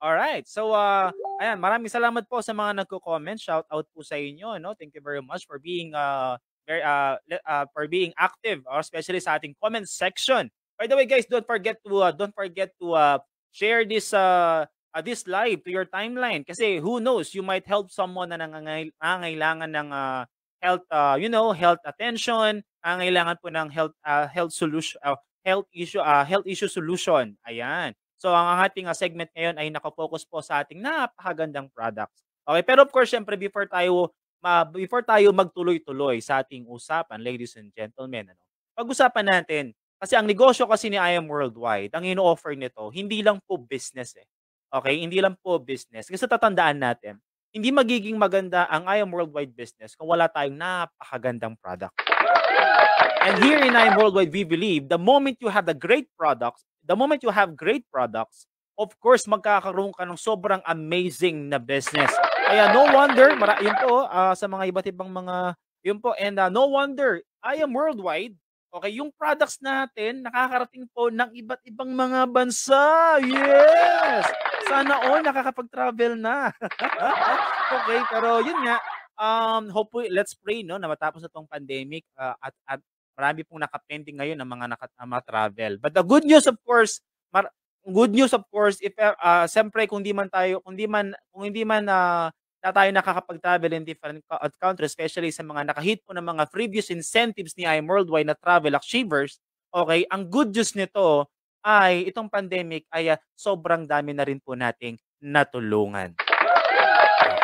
All right. So uh ayan, maraming salamat po sa mga nagko-comment. Shout out po sa inyo, no. Thank you very much for being uh very uh, uh for being active, or uh, especially sa ating comment section. By the way, guys, don't forget to uh, don't forget to uh share this uh, uh this live to your timeline kasi who knows, you might help someone na nangangailangan ng uh, health uh, you know, health attention, ang kailangan po ng health uh, health solution uh, health issue uh, health issue solution. Ayan. So ang ating uh, segment ngayon ay nakafocus po sa ating napakagandang products. Okay, pero of course, syempre before tayo ma, before tayo magtuloy-tuloy sa ating usapan, ladies and gentlemen, ano, pag-usapan natin kasi ang negosyo kasi ni I am Worldwide, ang ino-offer nito, hindi lang po business eh. Okay, hindi lang po business. Kasi tatandaan natin, hindi magiging maganda ang I am Worldwide business kung wala tayong napakagandang product. And here in I am Worldwide, we believe the moment you have the great products, the moment you have great products, of course, magkakaroon ka ng sobrang amazing na business. Kaya no wonder, mara, yun po, uh, sa mga iba't ibang mga, yun po, and uh, no wonder, I am worldwide. Okay, yung products natin, nakakarating po ng iba't ibang mga bansa. Yes! Sana all nakakapag-travel na. okay, pero yun nga, um, hopefully, let's pray, no, na matapos na tong pandemic uh, at, at Marami pong nakapending ngayon ng mga naka ah, travel But the good news of course, mar- good news of course, if uh, eh, ah, s'yempre kung hindi man tayo, kung hindi man kung hindi man uh, na tayo nakakapag-travel in different countries, especially sa mga nakahit po ng mga previous incentives ni IM Worldwide na travel achievers, okay, ang good news nito ay itong pandemic ay uh, sobrang dami na rin po nating natulungan.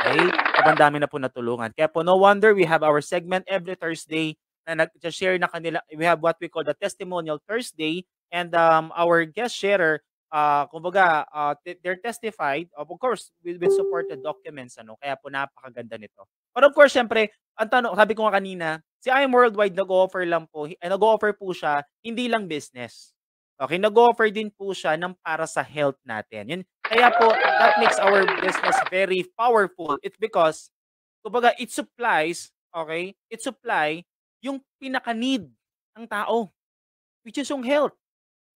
Okay? Sobrang dami na po natulungan. Kaya po, no wonder we have our segment every Thursday na nag-share na kanila. We have what we call the Testimonial Thursday and um, our guest sharer, uh, kumbaga, uh, they're testified, of course, with, with supported documents. Ano? Kaya po napakaganda nito. But of course, syempre, ang tanong, sabi ko nga kanina, si I'm Worldwide nag-offer lang po, eh, nag-offer po siya, hindi lang business. Okay, nag-offer din po siya ng para sa health natin. Yun, kaya po, that makes our business very powerful. It's because, kumbaga, it supplies, okay, it supply yung pinaka-need ng tao, which is yung health.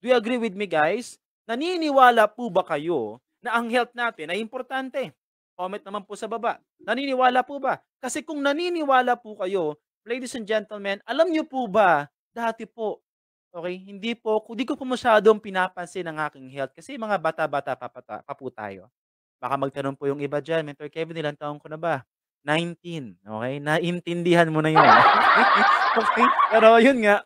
Do you agree with me, guys? Naniniwala po ba kayo na ang health natin ay importante? Comment naman po sa baba. Naniniwala po ba? Kasi kung naniniwala po kayo, ladies and gentlemen, alam niyo po ba, dati po, okay, hindi po, hindi ko po masyadong pinapansin ang aking health kasi mga bata-bata pa, pa, po tayo. Baka magtanong po yung iba dyan, Mentor Kevin, ilang taon ko na ba? 19. Okay? Naintindihan mo na yun. Eh. okay. Pero yun nga,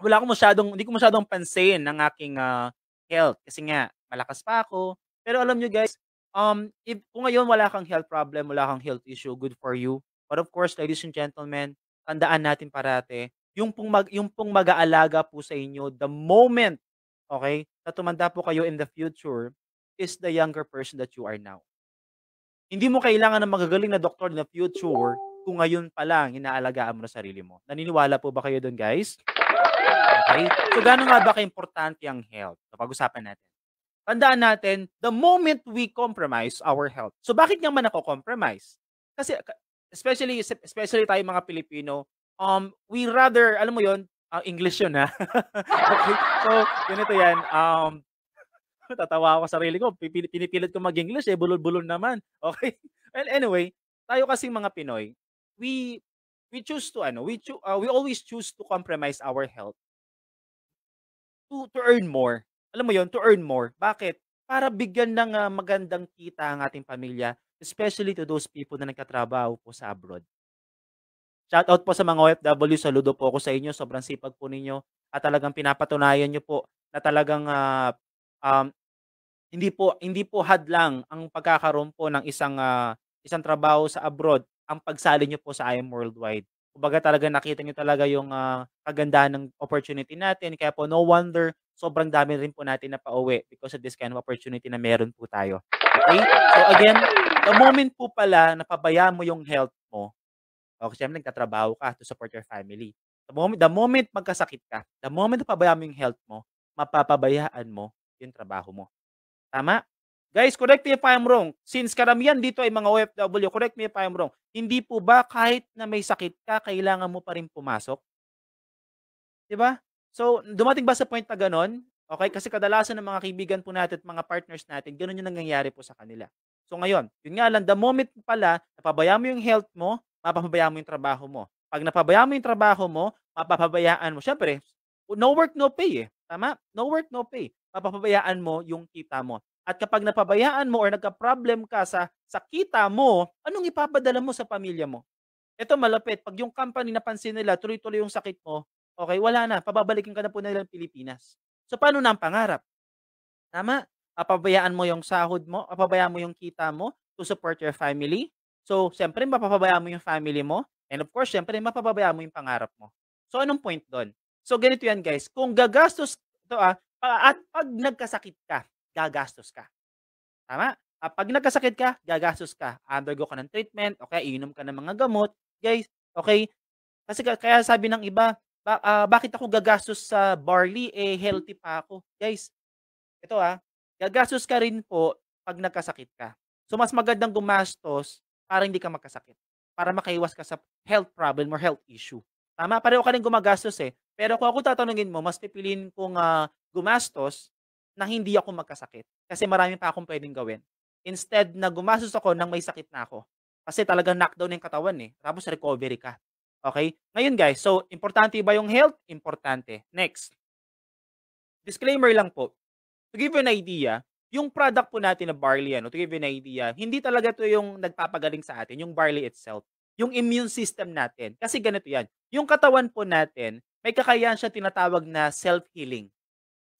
wala ko masyadong, hindi ko masyadong pansin ng aking uh, health kasi nga, malakas pa ako. Pero alam nyo guys, um, if, kung ngayon wala kang health problem, wala kang health issue, good for you. But of course, ladies and gentlemen, tandaan natin parate, yung pong, mag, yung pong mag-aalaga po sa inyo, the moment, okay, na tumanda po kayo in the future, is the younger person that you are now. Hindi mo kailangan ng magagaling na doktor in the future kung ngayon pa lang inaalagaan mo na sarili mo. Naniniwala po ba kayo doon, guys? Okay? So, gano'n nga ba ka-importante ang health? So, pag-usapan natin. Tandaan natin, the moment we compromise our health. So, bakit nga man ako compromise? Kasi, especially, especially tayo mga Pilipino, um, we rather, alam mo yon uh, ah, English yun, ha? okay. So, ganito yan. Um, tatawa ako sa sarili ko. Pinipilit ko mag-English, eh, bulol-bulol naman. Okay? Well, anyway, tayo kasi mga Pinoy, we we choose to ano, we cho- uh, we always choose to compromise our health to to earn more. Alam mo 'yon, to earn more. Bakit? Para bigyan ng uh, magandang kita ang ating pamilya, especially to those people na nagkatrabaho po sa abroad. Shout out po sa mga OFW, saludo po ako sa inyo, sobrang sipag po ninyo at talagang pinapatunayan niyo po na talagang uh, um, hindi po hindi po hadlang ang pagkakaroon po ng isang uh, isang trabaho sa abroad ang pagsali nyo po sa IM Worldwide. Kumbaga talaga nakita nyo talaga yung uh, kagandahan ng opportunity natin. Kaya po no wonder sobrang dami rin po natin na pauwi because of this kind of opportunity na meron po tayo. Okay? So again, the moment po pala na pabaya mo yung health mo, okay, syempre nagtatrabaho ka to support your family. The moment, the moment magkasakit ka, the moment na pabaya mo yung health mo, mapapabayaan mo yung trabaho mo. Tama? Guys, correct me if I'm wrong. Since karamihan dito ay mga OFW, correct me if I'm wrong. Hindi po ba kahit na may sakit ka, kailangan mo pa rin pumasok? 'Di ba? So, dumating ba sa point na ganon? Okay, kasi kadalasan ng mga kaibigan po natin at mga partners natin, ganon yung nangyayari po sa kanila. So ngayon, yun nga lang, the moment pala, napabaya mo yung health mo, mapapabaya mo yung trabaho mo. Pag napabaya mo yung trabaho mo, mapapabayaan mo. Siyempre, no work, no pay eh. Tama? No work, no pay. Mapapabayaan mo yung kita mo. At kapag napabayaan mo or nagka-problem ka sa, sa kita mo, anong ipapadala mo sa pamilya mo? Ito malapit, pag yung company napansin nila, tuloy-tuloy yung sakit mo, okay, wala na, pababalikin ka na po nila ng Pilipinas. So paano na ang pangarap? Tama? Apabayaan mo yung sahod mo, apabayaan mo yung kita mo to support your family. So, siyempre, mapapabayaan mo yung family mo. And of course, siyempre, mapapabayaan mo yung pangarap mo. So, anong point doon? So, ganito yan, guys. Kung gagastos, to, ah, ah, at pag nagkasakit ka, gagastos ka. Tama? Uh, pag nagkasakit ka, gagastos ka. Undergo ka ng treatment, okay, iinom ka ng mga gamot. Guys, okay? Kasi kaya sabi ng iba, ba, uh, bakit ako gagastos sa barley? Eh, healthy pa ako. Guys, ito ah, gagastos ka rin po pag nagkasakit ka. So, mas magandang gumastos para hindi ka magkasakit. Para makaiwas ka sa health problem or health issue. Tama, pareho ka rin gumagastos eh. Pero kung ako tatanungin mo, mas pipiliin kong uh, gumastos na hindi ako magkasakit. Kasi marami pa akong pwedeng gawin. Instead na gumastos ako nang may sakit na ako. Kasi talagang knockdown ng katawan eh. Tapos recovery ka. Okay? Ngayon guys, so importante ba yung health? Importante. Next. Disclaimer lang po. To give you an idea, yung product po natin na barley, ano, to give you an idea, hindi talaga to yung nagpapagaling sa atin, yung barley itself. Yung immune system natin. Kasi ganito yan. Yung katawan po natin, may kakayahan siya tinatawag na self-healing.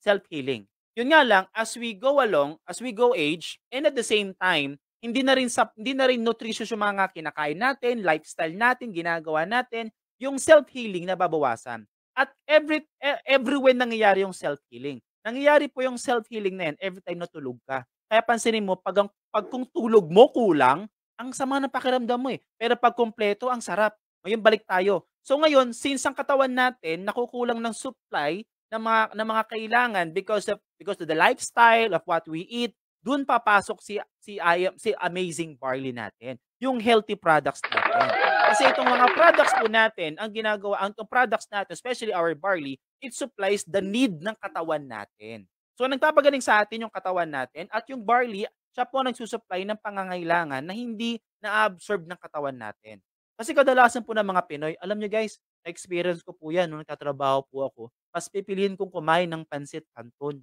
Self-healing. Yun nga lang, as we go along, as we go age, and at the same time, hindi na rin sa, hindi na rin nutritious yung mga kinakain natin, lifestyle natin, ginagawa natin, yung self-healing na babawasan. At every e, everywhere nangyayari yung self-healing. Nangyayari po yung self-healing na yan every time natulog ka. Kaya pansinin mo, pag, ang, pag kung tulog mo kulang, ang sama ng pakiramdam mo eh. Pero pag kumpleto, ang sarap. Ngayon balik tayo. So ngayon, since ang katawan natin nakukulang ng supply ng mga, ng mga kailangan because of, because of the lifestyle of what we eat, doon papasok si si si amazing barley natin, yung healthy products natin. Kasi itong mga products po natin, ang ginagawa, ang itong products natin, especially our barley, it supplies the need ng katawan natin. So nagpapagaling sa atin yung katawan natin at yung barley, siya po nagsusupply ng pangangailangan na hindi na-absorb ng katawan natin. Kasi kadalasan po ng mga Pinoy, alam niyo guys, experience ko po yan nung nagtatrabaho po ako, mas pipiliin kong kumain ng pansit canton.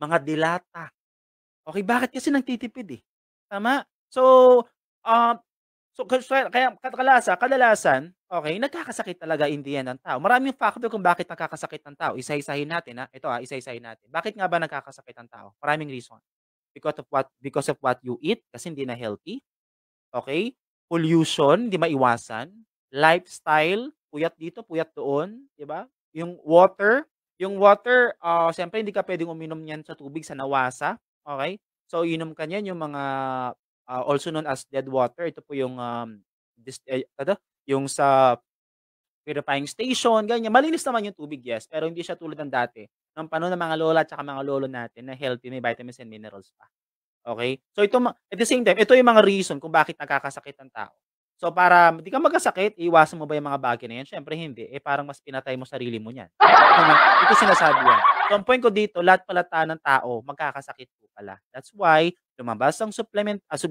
Mga dilata. Okay, bakit kasi nagtitipid eh? Tama? So, uh, so kaya kadalasan, kadalasan, okay, nagkakasakit talaga in the end ng tao. Maraming factor kung bakit nagkakasakit ng tao. Isa-isahin natin, ha? Ito ha, isa-isahin natin. Bakit nga ba nagkakasakit ng tao? Maraming reason. Because of what because of what you eat kasi hindi na healthy. Okay? Pollution, hindi maiwasan. Lifestyle, puyat dito, puyat doon, 'di ba? Yung water, yung water, uh, siyempre hindi ka pwedeng uminom niyan sa tubig, sa nawasa. Okay? So, inom ka niyan yung mga, uh, also known as dead water. Ito po yung, um, this, eh, tada, ano? yung sa purifying station, ganyan. Malinis naman yung tubig, yes, pero hindi siya tulad ng dati. Ng panahon ng mga lola at mga lolo natin na healthy, may vitamins and minerals pa. Okay? So ito, at the same time, ito yung mga reason kung bakit nagkakasakit ang tao. So para hindi ka magkasakit, iwasan mo ba yung mga bagay na yan? Siyempre hindi. Eh parang mas pinatay mo sarili mo niyan. Ito sinasabi yan. So ang point ko dito, lahat pala ta ng tao magkakasakit po pala. That's why lumabas ang supplement, uh, sub,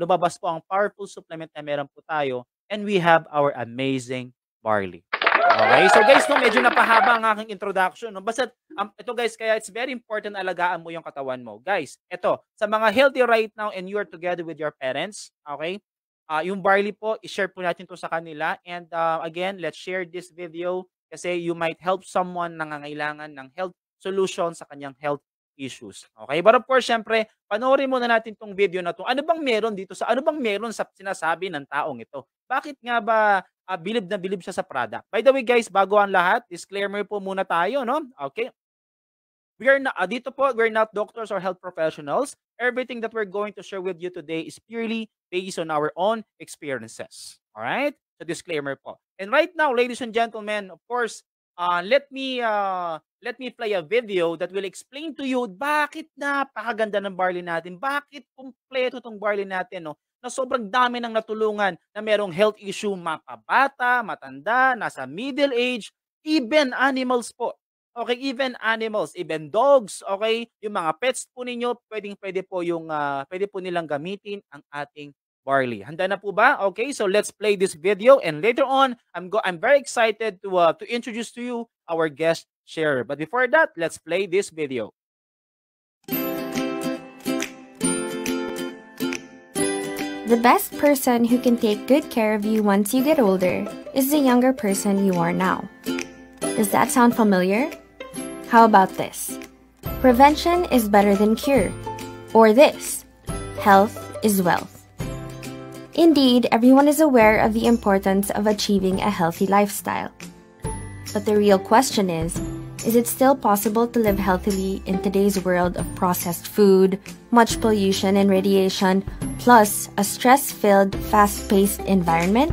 lumabas po ang powerful supplement na meron po tayo and we have our amazing barley. Okay, so guys, no, medyo napahaba ang aking introduction. No? Basta, um, ito guys, kaya it's very important alagaan mo yung katawan mo. Guys, ito, sa mga healthy right now and you are together with your parents, okay, Uh, yung barley po, i-share po natin to sa kanila. And uh, again, let's share this video kasi you might help someone nangangailangan ng health solution sa kanyang health issues. Okay? But of course, syempre, panoorin muna natin tong video na to. Ano bang meron dito? Sa ano bang meron sa sinasabi ng taong ito? Bakit nga ba uh, bilib na bilib siya sa Prada? By the way, guys, bago ang lahat, disclaimer po muna tayo, no? Okay? We are not, uh, dito po, we're not doctors or health professionals. Everything that we're going to share with you today is purely based on our own experiences. All right? So disclaimer po. And right now, ladies and gentlemen, of course, uh, let me uh, let me play a video that will explain to you bakit napakaganda ng barley natin. Bakit kumpleto tong barley natin, no? na sobrang dami ng natulungan na merong health issue mapabata, matanda, nasa middle age, even animals po. Okay, even animals, even dogs, okay? Yung mga pets po ninyo, pwedeng pwede po yung uh, pwede po nilang gamitin ang ating barley. Handa na po ba? Okay, so let's play this video and later on, I'm go I'm very excited to uh, to introduce to you our guest share. But before that, let's play this video. The best person who can take good care of you once you get older is the younger person you are now. Does that sound familiar? How about this? Prevention is better than cure. Or this health is wealth. Indeed, everyone is aware of the importance of achieving a healthy lifestyle. But the real question is is it still possible to live healthily in today's world of processed food, much pollution and radiation, plus a stress filled, fast paced environment?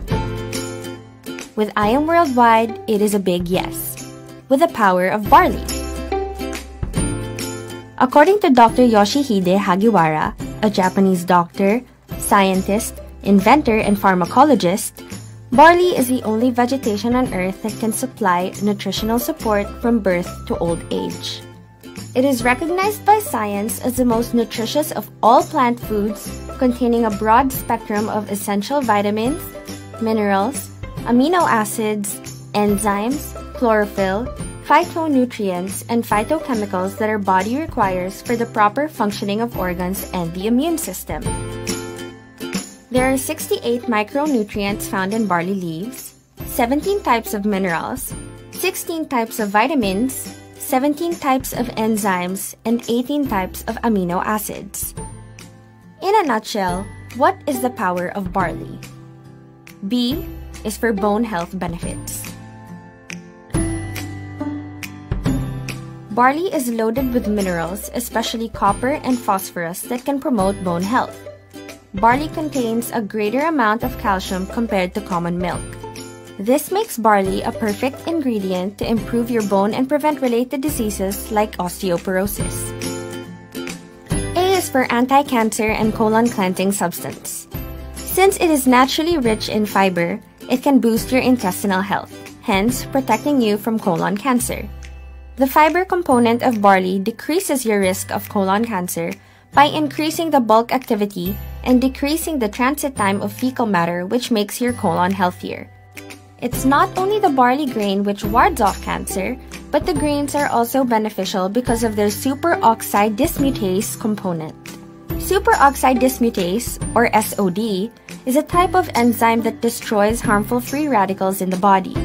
With I Am Worldwide, it is a big yes, with the power of barley. According to Dr. Yoshihide Hagiwara, a Japanese doctor, scientist, inventor, and pharmacologist, barley is the only vegetation on earth that can supply nutritional support from birth to old age. It is recognized by science as the most nutritious of all plant foods, containing a broad spectrum of essential vitamins, minerals, amino acids, enzymes, chlorophyll, phytonutrients, and phytochemicals that our body requires for the proper functioning of organs and the immune system. There are 68 micronutrients found in barley leaves, 17 types of minerals, 16 types of vitamins, 17 types of enzymes, and 18 types of amino acids. In a nutshell, what is the power of barley? B is for bone health benefits. Barley is loaded with minerals, especially copper and phosphorus, that can promote bone health. Barley contains a greater amount of calcium compared to common milk. This makes barley a perfect ingredient to improve your bone and prevent related diseases like osteoporosis. A is for anti-cancer and colon cleansing substance. Since it is naturally rich in fiber, it can boost your intestinal health, hence protecting you from colon cancer. The fiber component of barley decreases your risk of colon cancer by increasing the bulk activity and decreasing the transit time of fecal matter which makes your colon healthier. It's not only the barley grain which wards off cancer, but the grains are also beneficial because of their superoxide dismutase component. Superoxide dismutase, or SOD, is a type of enzyme that destroys harmful free radicals in the body.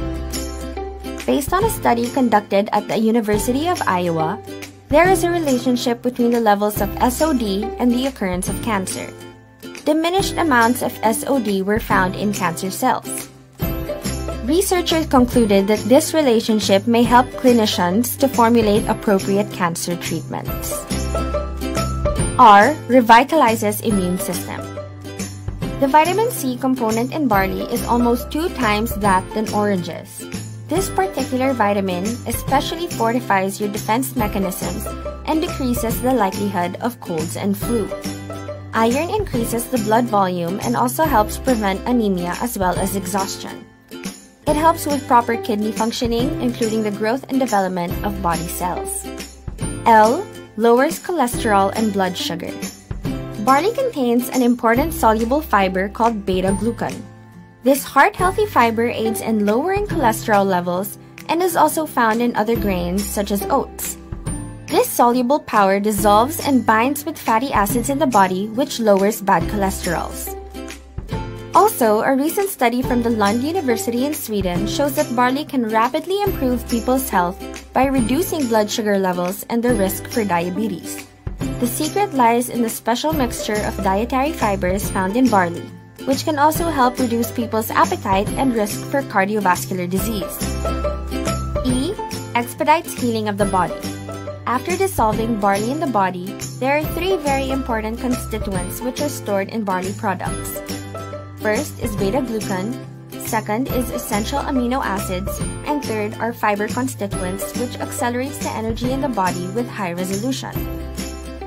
Based on a study conducted at the University of Iowa, there is a relationship between the levels of SOD and the occurrence of cancer. Diminished amounts of SOD were found in cancer cells. Researchers concluded that this relationship may help clinicians to formulate appropriate cancer treatments. R. Revitalizes immune system. The vitamin C component in barley is almost two times that than oranges. This particular vitamin especially fortifies your defense mechanisms and decreases the likelihood of colds and flu. Iron increases the blood volume and also helps prevent anemia as well as exhaustion. It helps with proper kidney functioning, including the growth and development of body cells. L lowers cholesterol and blood sugar. Barley contains an important soluble fiber called beta glucan. This heart-healthy fiber aids in lowering cholesterol levels and is also found in other grains such as oats. This soluble power dissolves and binds with fatty acids in the body which lowers bad cholesterols. Also, a recent study from the Lund University in Sweden shows that barley can rapidly improve people's health by reducing blood sugar levels and the risk for diabetes. The secret lies in the special mixture of dietary fibers found in barley which can also help reduce people's appetite and risk for cardiovascular disease. E. Expedites healing of the body. After dissolving barley in the body, there are three very important constituents which are stored in barley products. First is beta-glucan, second is essential amino acids, and third are fiber constituents which accelerates the energy in the body with high resolution.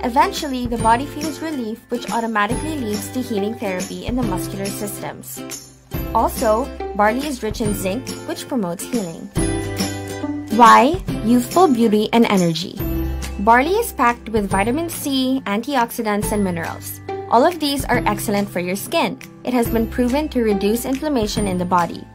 Eventually, the body feels relief, which automatically leads to healing therapy in the muscular systems. Also, barley is rich in zinc, which promotes healing. Why? Youthful beauty and energy. Barley is packed with vitamin C, antioxidants, and minerals. All of these are excellent for your skin. It has been proven to reduce inflammation in the body.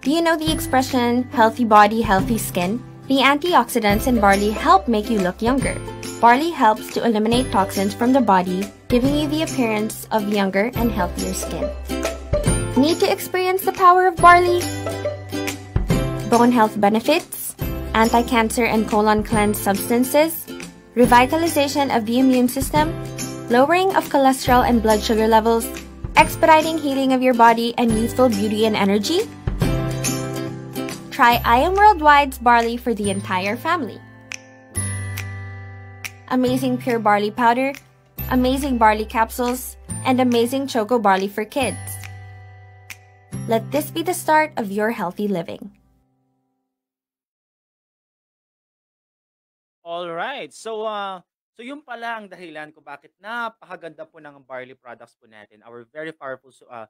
Do you know the expression, healthy body, healthy skin? The antioxidants in barley help make you look younger. Barley helps to eliminate toxins from the body, giving you the appearance of younger and healthier skin. Need to experience the power of barley? Bone health benefits, anti-cancer and colon cleanse substances, revitalization of the immune system, lowering of cholesterol and blood sugar levels, expediting healing of your body and youthful beauty and energy, try I Am Worldwide's barley for the entire family. Amazing pure barley powder, amazing barley capsules, and amazing choco barley for kids. Let this be the start of your healthy living. All right. So uh So yun pala ang dahilan ko bakit napakaganda po ng barley products po natin. Our very powerful uh,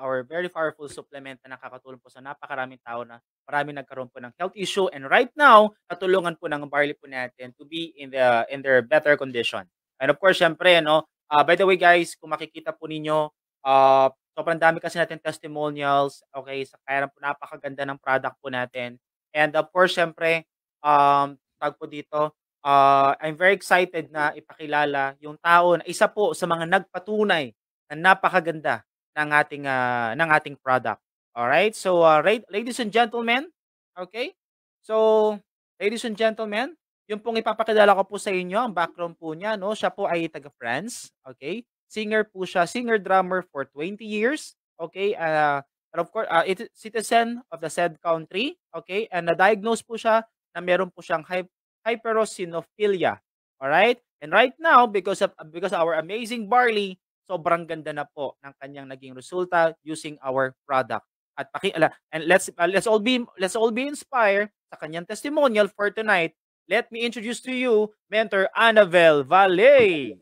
our very powerful supplement na nakakatulong po sa napakaraming tao na marami nagkaroon po ng health issue and right now natulungan po ng barley po natin to be in the in their better condition. And of course, syempre no, uh, by the way guys, kung makikita po ninyo uh, sobrang dami kasi natin testimonials, okay, sa kaya po napakaganda ng product po natin. And of course, syempre um tag po dito, uh, I'm very excited na ipakilala yung tao na isa po sa mga nagpatunay na napakaganda ng ating uh, ng ating product. All right? So uh, ladies and gentlemen, okay? So ladies and gentlemen, yung pong ipapakilala ko po sa inyo, ang background po niya, no? Siya po ay taga France, okay? Singer po siya, singer drummer for 20 years, okay? Uh, and of course, uh, it, citizen of the said country, okay? And na-diagnose po siya na meron po siyang high hyperosinophilia. All right? And right now because of because our amazing barley, sobrang ganda na po ng kanyang naging resulta using our product. At paki, and let's uh, let's all be let's all be inspired sa kanyang testimonial for tonight. Let me introduce to you mentor Annabel Valle.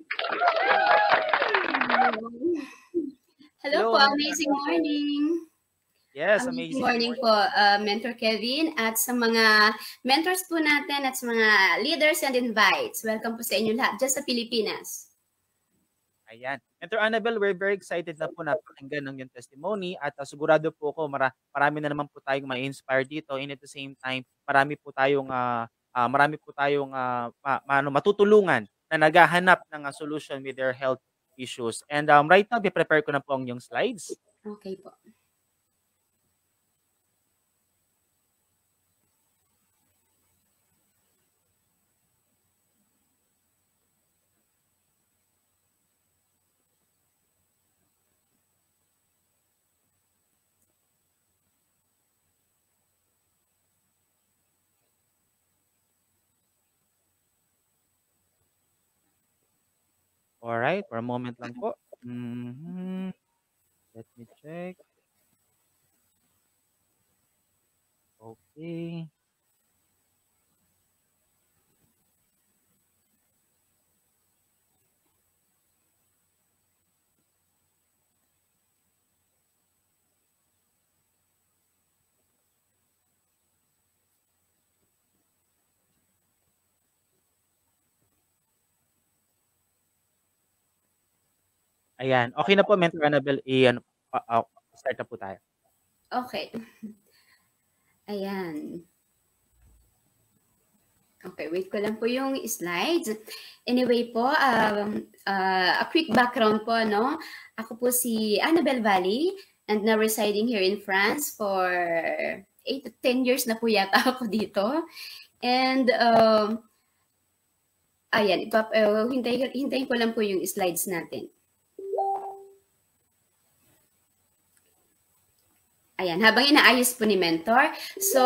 Hello, Hello po, amazing morning. Yes, um, amazing. Good morning po, uh, Mentor Kevin, at sa mga mentors po natin at sa mga leaders and invites. Welcome po sa inyo lahat, just sa Pilipinas. Ayan. Mentor Annabel, we're very excited na po na pakinggan ng yung testimony at uh, sigurado po ako mara, marami na naman po tayong ma-inspire dito and at the same time, marami po tayong uh, uh, marami po tayong uh, ma, ano, matutulungan na naghahanap ng uh, solution with their health issues. And um, right now, be prepare ko na po ang yung slides. Okay po. Alright, for a moment lang po. Mm-hmm. Let me check. Okay. Ayan. Okay na po, Mentor Annabel. Iyan, uh, uh, start na po tayo. Okay. Ayan. Okay, wait ko lang po yung slides. Anyway po, um, uh, a quick background po, no? Ako po si Annabel Valley and now residing here in France for 8 to 10 years na po yata ako dito. And um, ayan, ipap, uh, hintayin, hintayin ko lang po yung slides natin. Ayan, habang inaayos po ni mentor. So,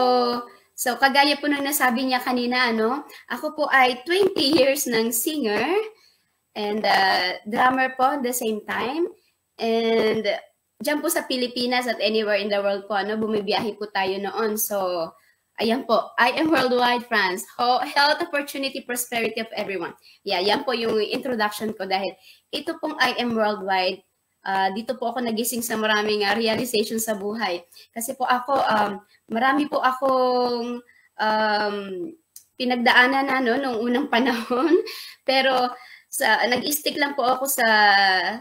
so kagaya po nung nasabi niya kanina, ano, ako po ay 20 years ng singer and uh, drummer po at the same time. And dyan po sa Pilipinas at anywhere in the world po, ano, bumibiyahe po tayo noon. So, ayan po, I am worldwide friends. Health, opportunity, prosperity of everyone. Yeah, yan po yung introduction ko dahil ito pong I am worldwide uh, dito po ako nagising sa maraming uh, realization sa buhay. Kasi po ako, um, marami po akong um, pinagdaanan na no, nung unang panahon. Pero sa nag-stick lang po ako sa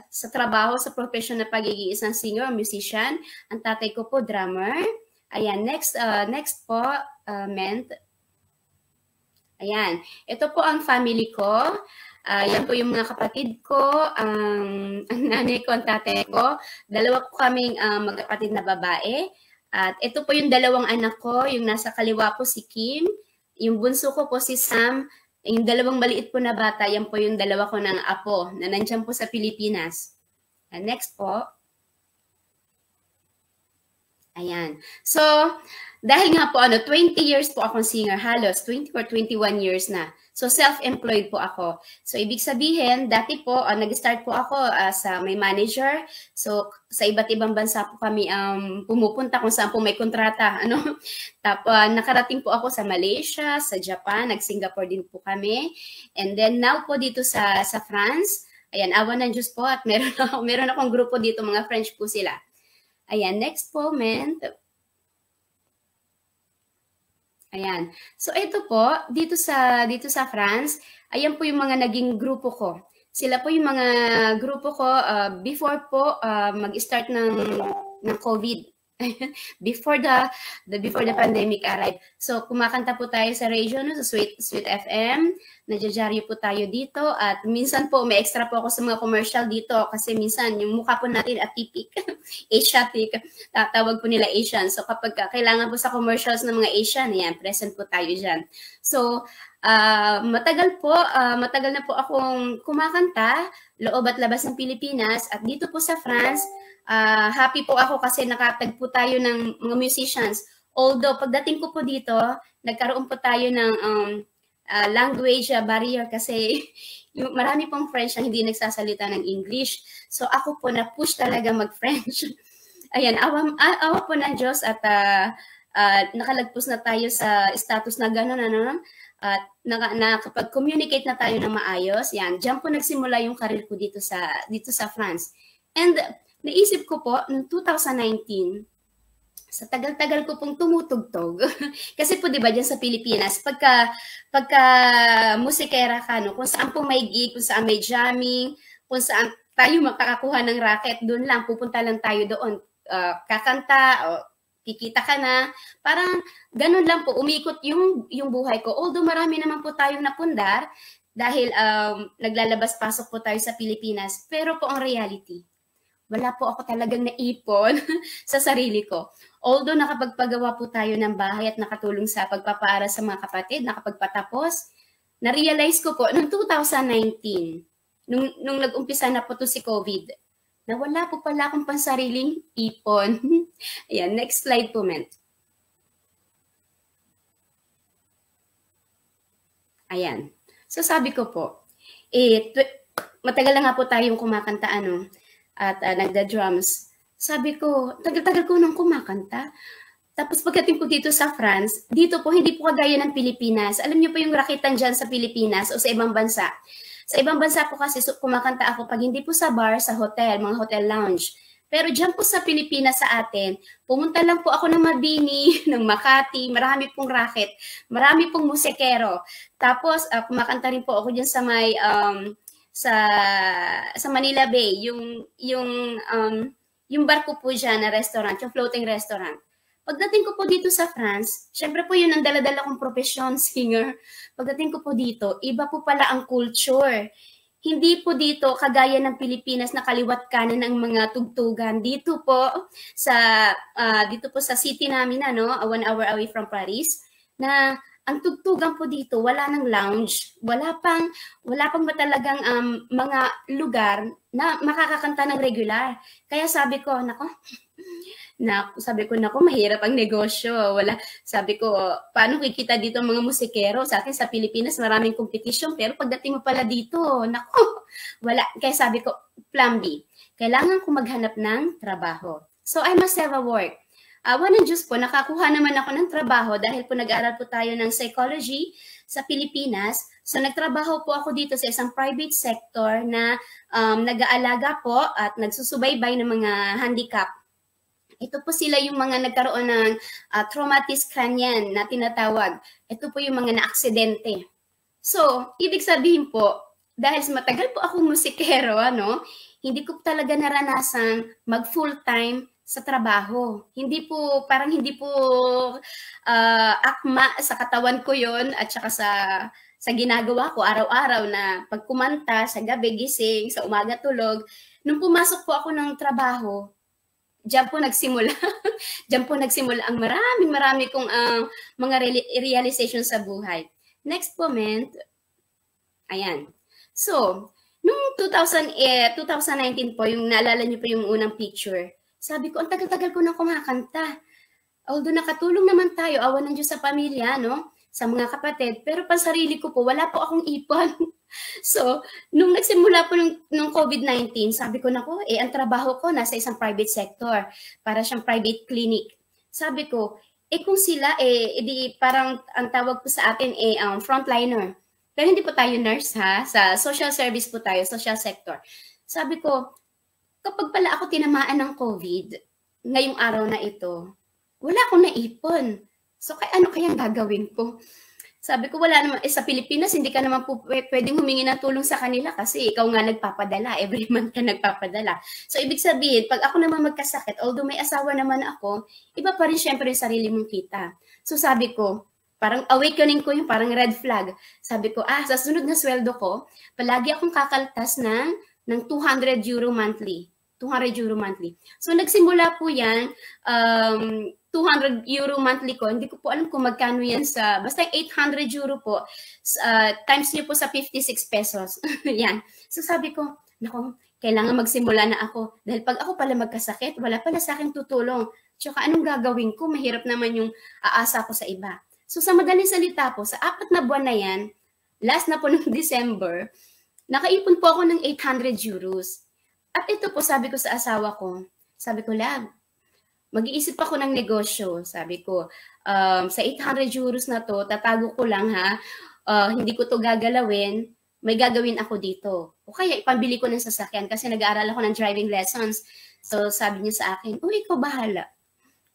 sa trabaho, sa profession na pagiging isang singer, musician. Ang tatay ko po drummer. Ayan, next uh, next po uh, ment. Ayan, ito po ang family ko. Uh, yan po yung mga kapatid ko, um, ang nanay ko, ang tatay ko. Dalawa ko kaming uh, magkapatid na babae. At ito po yung dalawang anak ko, yung nasa kaliwa po si Kim, yung bunso ko po si Sam, yung dalawang maliit po na bata, yan po yung dalawa ko ng apo na nandiyan po sa Pilipinas. And ah, next po. Ayan. So, dahil nga po ano, 20 years po akong singer, halos 20 or 21 years na. So self-employed po ako. So ibig sabihin, dati po uh, nag-start po ako as uh, may manager. So sa iba't ibang bansa po kami um, pumupunta kung saan po may kontrata. Ano? Tapos uh, ah, nakarating po ako sa Malaysia, sa Japan, nag-Singapore din po kami. And then now po dito sa sa France, ayan, awan ng Diyos po at meron, ako, meron akong grupo dito, mga French po sila. Ayan, next po, men. Ayan. So ito po, dito sa dito sa France, ayan po yung mga naging grupo ko. Sila po yung mga grupo ko uh, before po uh, mag-start ng ng COVID. before the, the before the pandemic arrived. Ah, so kumakanta po tayo sa radio no, sa Sweet Sweet FM. Najajaryo po tayo dito at minsan po may extra po ako sa mga commercial dito kasi minsan yung mukha po natin atypic, Asiatic, tatawag po nila Asian. So kapag kailangan po sa commercials ng mga Asian, yan, present po tayo diyan. So Uh, matagal po, uh, matagal na po akong kumakanta loob at labas ng Pilipinas at dito po sa France, Uh, happy po ako kasi nakatagpo tayo ng mga musicians. Although pagdating ko po dito, nagkaroon po tayo ng um, uh, language uh, barrier kasi marami pong French ang hindi nagsasalita ng English. So ako po na-push talaga mag-French. Ayan, awa, awa po ng Diyos at uh, uh, nakalagpos na tayo sa status na gano'n, ano, at uh, nakapag-communicate na, tayo ng maayos. Yan, diyan po nagsimula yung karir ko dito sa, dito sa France. And naisip ko po noong 2019, sa tagal-tagal ko pong tumutugtog. Kasi po 'di ba diyan sa Pilipinas, pagka pagka musikera ka no, kung saan pong may gig, kung saan may jamming, kung saan tayo makakakuha ng racket, doon lang pupunta lang tayo doon. Uh, kakanta o kikita ka na. Parang ganun lang po umikot yung yung buhay ko. Although marami naman po tayong napundar dahil um, naglalabas-pasok po tayo sa Pilipinas, pero po ang reality, wala po ako talagang naipon sa sarili ko. Although nakapagpagawa po tayo ng bahay at nakatulong sa pagpapaara sa mga kapatid, nakapagpatapos, na-realize ko po noong 2019, nung, nung nag-umpisa na po to si COVID, na wala po pala akong pansariling ipon. Ayan, next slide po, Ment. Ayan. So sabi ko po, eh, matagal na nga po tayong kumakanta, ano, at uh, nagda-drums. Sabi ko, tagal-tagal ko nang kumakanta. Tapos pagdating ko dito sa France, dito po hindi po kagaya ng Pilipinas. Alam niyo po yung rakitan dyan sa Pilipinas o sa ibang bansa. Sa ibang bansa po kasi so, kumakanta ako pag hindi po sa bar, sa hotel, mga hotel lounge. Pero dyan po sa Pilipinas sa atin, pumunta lang po ako ng Mabini, ng Makati, marami pong racket, marami pong musikero. Tapos uh, kumakanta rin po ako dyan sa may um, sa sa Manila Bay, yung yung um, yung barko po dyan na restaurant, yung floating restaurant. Pagdating ko po dito sa France, syempre po yun ang daladala kong profession, singer. Pagdating ko po dito, iba po pala ang culture. Hindi po dito kagaya ng Pilipinas na kaliwat kanan ng mga tugtugan. Dito po sa uh, dito po sa city namin ano, no, one hour away from Paris, na ang tugtugan po dito, wala nang lounge, wala pang, wala pang matalagang um, mga lugar na makakakanta ng regular. Kaya sabi ko, nako, na sabi ko nako mahirap ang negosyo wala sabi ko paano kikita dito ang mga musikero sa atin sa Pilipinas maraming competition pero pagdating mo pala dito nako wala kaya sabi ko plan B kailangan ko maghanap ng trabaho so I must have a work awa ng Diyos po, nakakuha naman ako ng trabaho dahil po nag-aaral po tayo ng psychology sa Pilipinas. So nagtrabaho po ako dito sa isang private sector na um, nag-aalaga po at nagsusubaybay ng mga handicap. Ito po sila yung mga nagkaroon ng uh, ah, traumatic cranian na tinatawag. Ito po yung mga naaksidente. So, ibig sabihin po, dahil matagal po akong musikero, ano, hindi ko talaga naranasan mag full-time sa trabaho. Hindi po, parang hindi po uh, akma sa katawan ko yon at saka sa, sa ginagawa ko araw-araw na pagkumanta, sa gabi gising, sa umaga tulog. Nung pumasok po ako ng trabaho, diyan po nagsimula. diyan po nagsimula ang maraming marami kong uh, mga re- realization sa buhay. Next moment, Ayan. So, nung 2008, 2019 eh, po, yung naalala niyo po yung unang picture, sabi ko, ang tagal-tagal ko nang kumakanta. Although nakatulong naman tayo, awan ng Diyos sa pamilya, no? Sa mga kapatid. Pero pansarili ko po, wala po akong ipon. so, nung nagsimula po nung, nung COVID-19, sabi ko na ko, eh, ang trabaho ko nasa isang private sector. Para siyang private clinic. Sabi ko, eh kung sila, eh, edi, eh, parang ang tawag po sa atin, eh, um, frontliner. Pero hindi po tayo nurse, ha? Sa social service po tayo, social sector. Sabi ko, kapag pala ako tinamaan ng COVID ngayong araw na ito, wala akong naipon. So, kaya ano kayang gagawin ko? Sabi ko, wala naman. Eh, sa Pilipinas, hindi ka naman pwedeng humingi ng tulong sa kanila kasi ikaw nga nagpapadala. Every month ka nagpapadala. So, ibig sabihin, pag ako naman magkasakit, although may asawa naman ako, iba pa rin syempre yung sarili mong kita. So, sabi ko, parang awakening ko yung parang red flag. Sabi ko, ah, sa sunod na sweldo ko, palagi akong kakaltas ng, ng 200 euro monthly. 200 euro monthly. So nagsimula po yan, um, 200 euro monthly ko. Hindi ko po alam kung magkano yan sa, basta 800 euro po, uh, times niyo po sa 56 pesos. yan. So sabi ko, nako, kailangan magsimula na ako. Dahil pag ako pala magkasakit, wala pala sa akin tutulong. Tsaka anong gagawin ko? Mahirap naman yung aasa ko sa iba. So sa madaling salita po, sa apat na buwan na yan, last na po ng December, nakaipon po ako ng 800 euros. At ito po sabi ko sa asawa ko, sabi ko, lang, mag-iisip ako ng negosyo. Sabi ko, um, sa 800 euros na to, tatago ko lang ha, uh, hindi ko to gagalawin, may gagawin ako dito. O kaya ipambili ko ng sasakyan kasi nag-aaral ako ng driving lessons. So sabi niya sa akin, oh, ikaw bahala.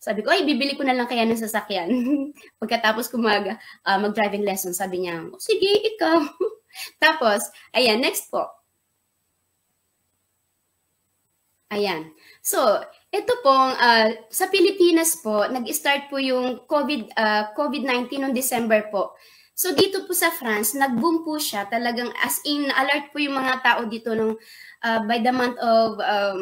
Sabi ko, ay, bibili ko na lang kaya ng sasakyan. Pagkatapos ko mag, uh, ah, mag-driving lesson, sabi niya, sige, ikaw. Tapos, ayan, next po. Ayan. So, ito pong uh, sa Pilipinas po, nag-start po yung COVID uh, ah, COVID-19 noong December po. So dito po sa France, nag-boom po siya talagang as in alert po yung mga tao dito nung uh, by the month of um,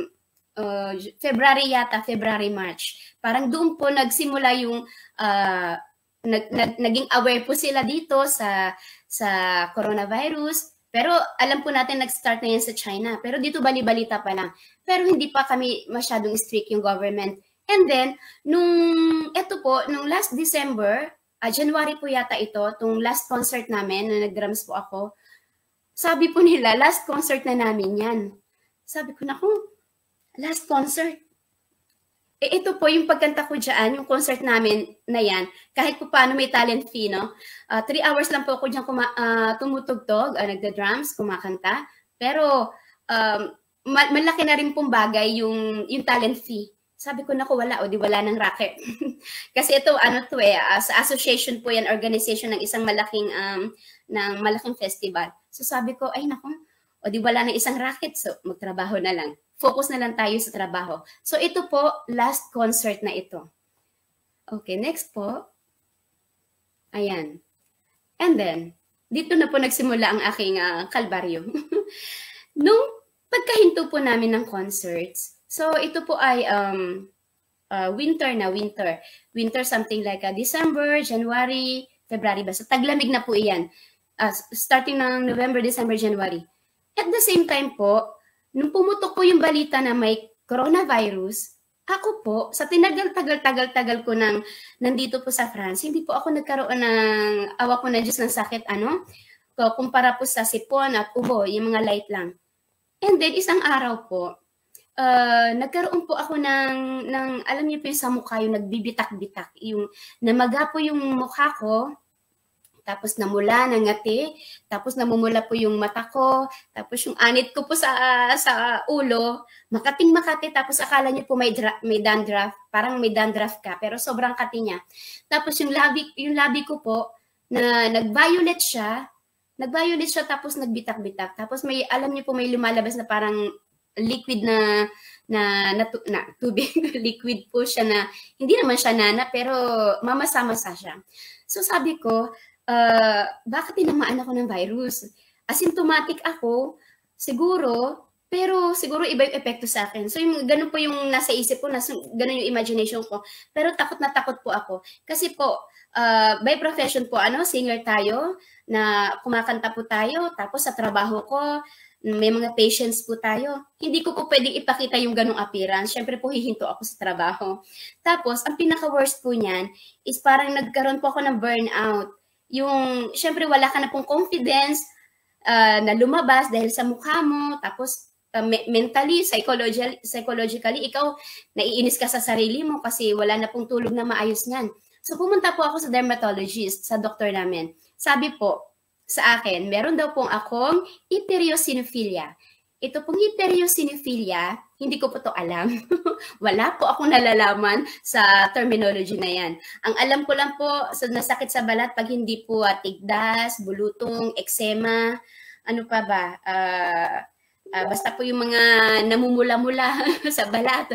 uh, February yata, February March. Parang doon po nagsimula yung uh, nag, nag, naging aware po sila dito sa sa coronavirus pero alam po natin nag-start na yan sa China. Pero dito bali-balita pa lang. Pero hindi pa kami masyadong strict yung government. And then, nung, eto po, nung last December, uh, January po yata ito, tong last concert namin na nag po ako, sabi po nila, last concert na namin yan. Sabi ko na kung, last concert. Eh, ito po, yung pagkanta ko dyan, yung concert namin na yan, kahit po paano may talent fee, no? Uh, three hours lang po ako dyan kuma- uh, tumutugtog, uh, nagda-drums, kumakanta. Pero um, mal- malaki na rin pong bagay yung, yung talent fee. Sabi ko, naku, wala. O di wala ng racket. Kasi ito, ano to eh, uh, sa association po yan, organization ng isang malaking, um, ng malaking festival. So sabi ko, ay nako, o di wala ng isang racket, so magtrabaho na lang focus na lang tayo sa trabaho. So ito po, last concert na ito. Okay, next po. Ayan. And then, dito na po nagsimula ang aking uh, kalbaryo. Nung pagkahinto po namin ng concerts, so ito po ay um, uh, winter na, winter. Winter something like uh, December, January, February. Basta taglamig na po iyan. Uh, starting ng November, December, January. At the same time po, nung pumutok po yung balita na may coronavirus, ako po, sa tinagal-tagal-tagal-tagal ko nang nandito po sa France, hindi po ako nagkaroon ng awa ko na Diyos ng sakit, ano? Kumpara po sa sipon at ubo, yung mga light lang. And then, isang araw po, uh, nagkaroon po ako ng, ng alam niyo po yung sa mukha, yung nagbibitak-bitak, yung namaga po yung mukha ko, tapos namula, ngati, tapos namumula po yung mata ko, tapos yung anit ko po sa sa ulo, makating makati, tapos akala niyo po may, dra- may dandruff, parang may dandruff ka, pero sobrang kati niya. Tapos yung labi, yung labi ko po, na nag-violet siya, nag-violet siya tapos nagbitak-bitak. Tapos may alam niyo po may lumalabas na parang liquid na na, na, na tubig liquid po siya na hindi naman siya nana pero mamasa-masa siya. So sabi ko, uh, bakit tinamaan ako ng virus? Asymptomatic ako, siguro, pero siguro iba yung epekto sa akin. So yung, ganun po yung nasa isip ko, nasa, ganun yung imagination ko. Pero takot na takot po ako. Kasi po, uh, by profession po, ano, singer tayo, na kumakanta po tayo, tapos sa trabaho ko, may mga patients po tayo. Hindi ko po pwedeng ipakita yung ganong appearance. Siyempre po, hihinto ako sa trabaho. Tapos, ang pinaka-worst po niyan is parang nagkaroon po ako ng burnout. Yung, syempre, wala ka na pong confidence uh, na lumabas dahil sa mukha mo. Tapos, uh, mentally, psychological, psychologically, ikaw, naiinis ka sa sarili mo kasi wala na pong tulog na maayos niyan. So, pumunta po ako sa dermatologist, sa doktor namin. Sabi po, sa akin, meron daw pong akong iteriosinophila. Ito pong hyperiosinophilia, hindi ko po to alam. Wala po akong nalalaman sa terminology na yan. Ang alam ko lang po, sa so nasakit sa balat pag hindi po uh, tigdas, bulutong, eksema, ano pa ba? Uh, uh, basta po yung mga namumula-mula sa balat.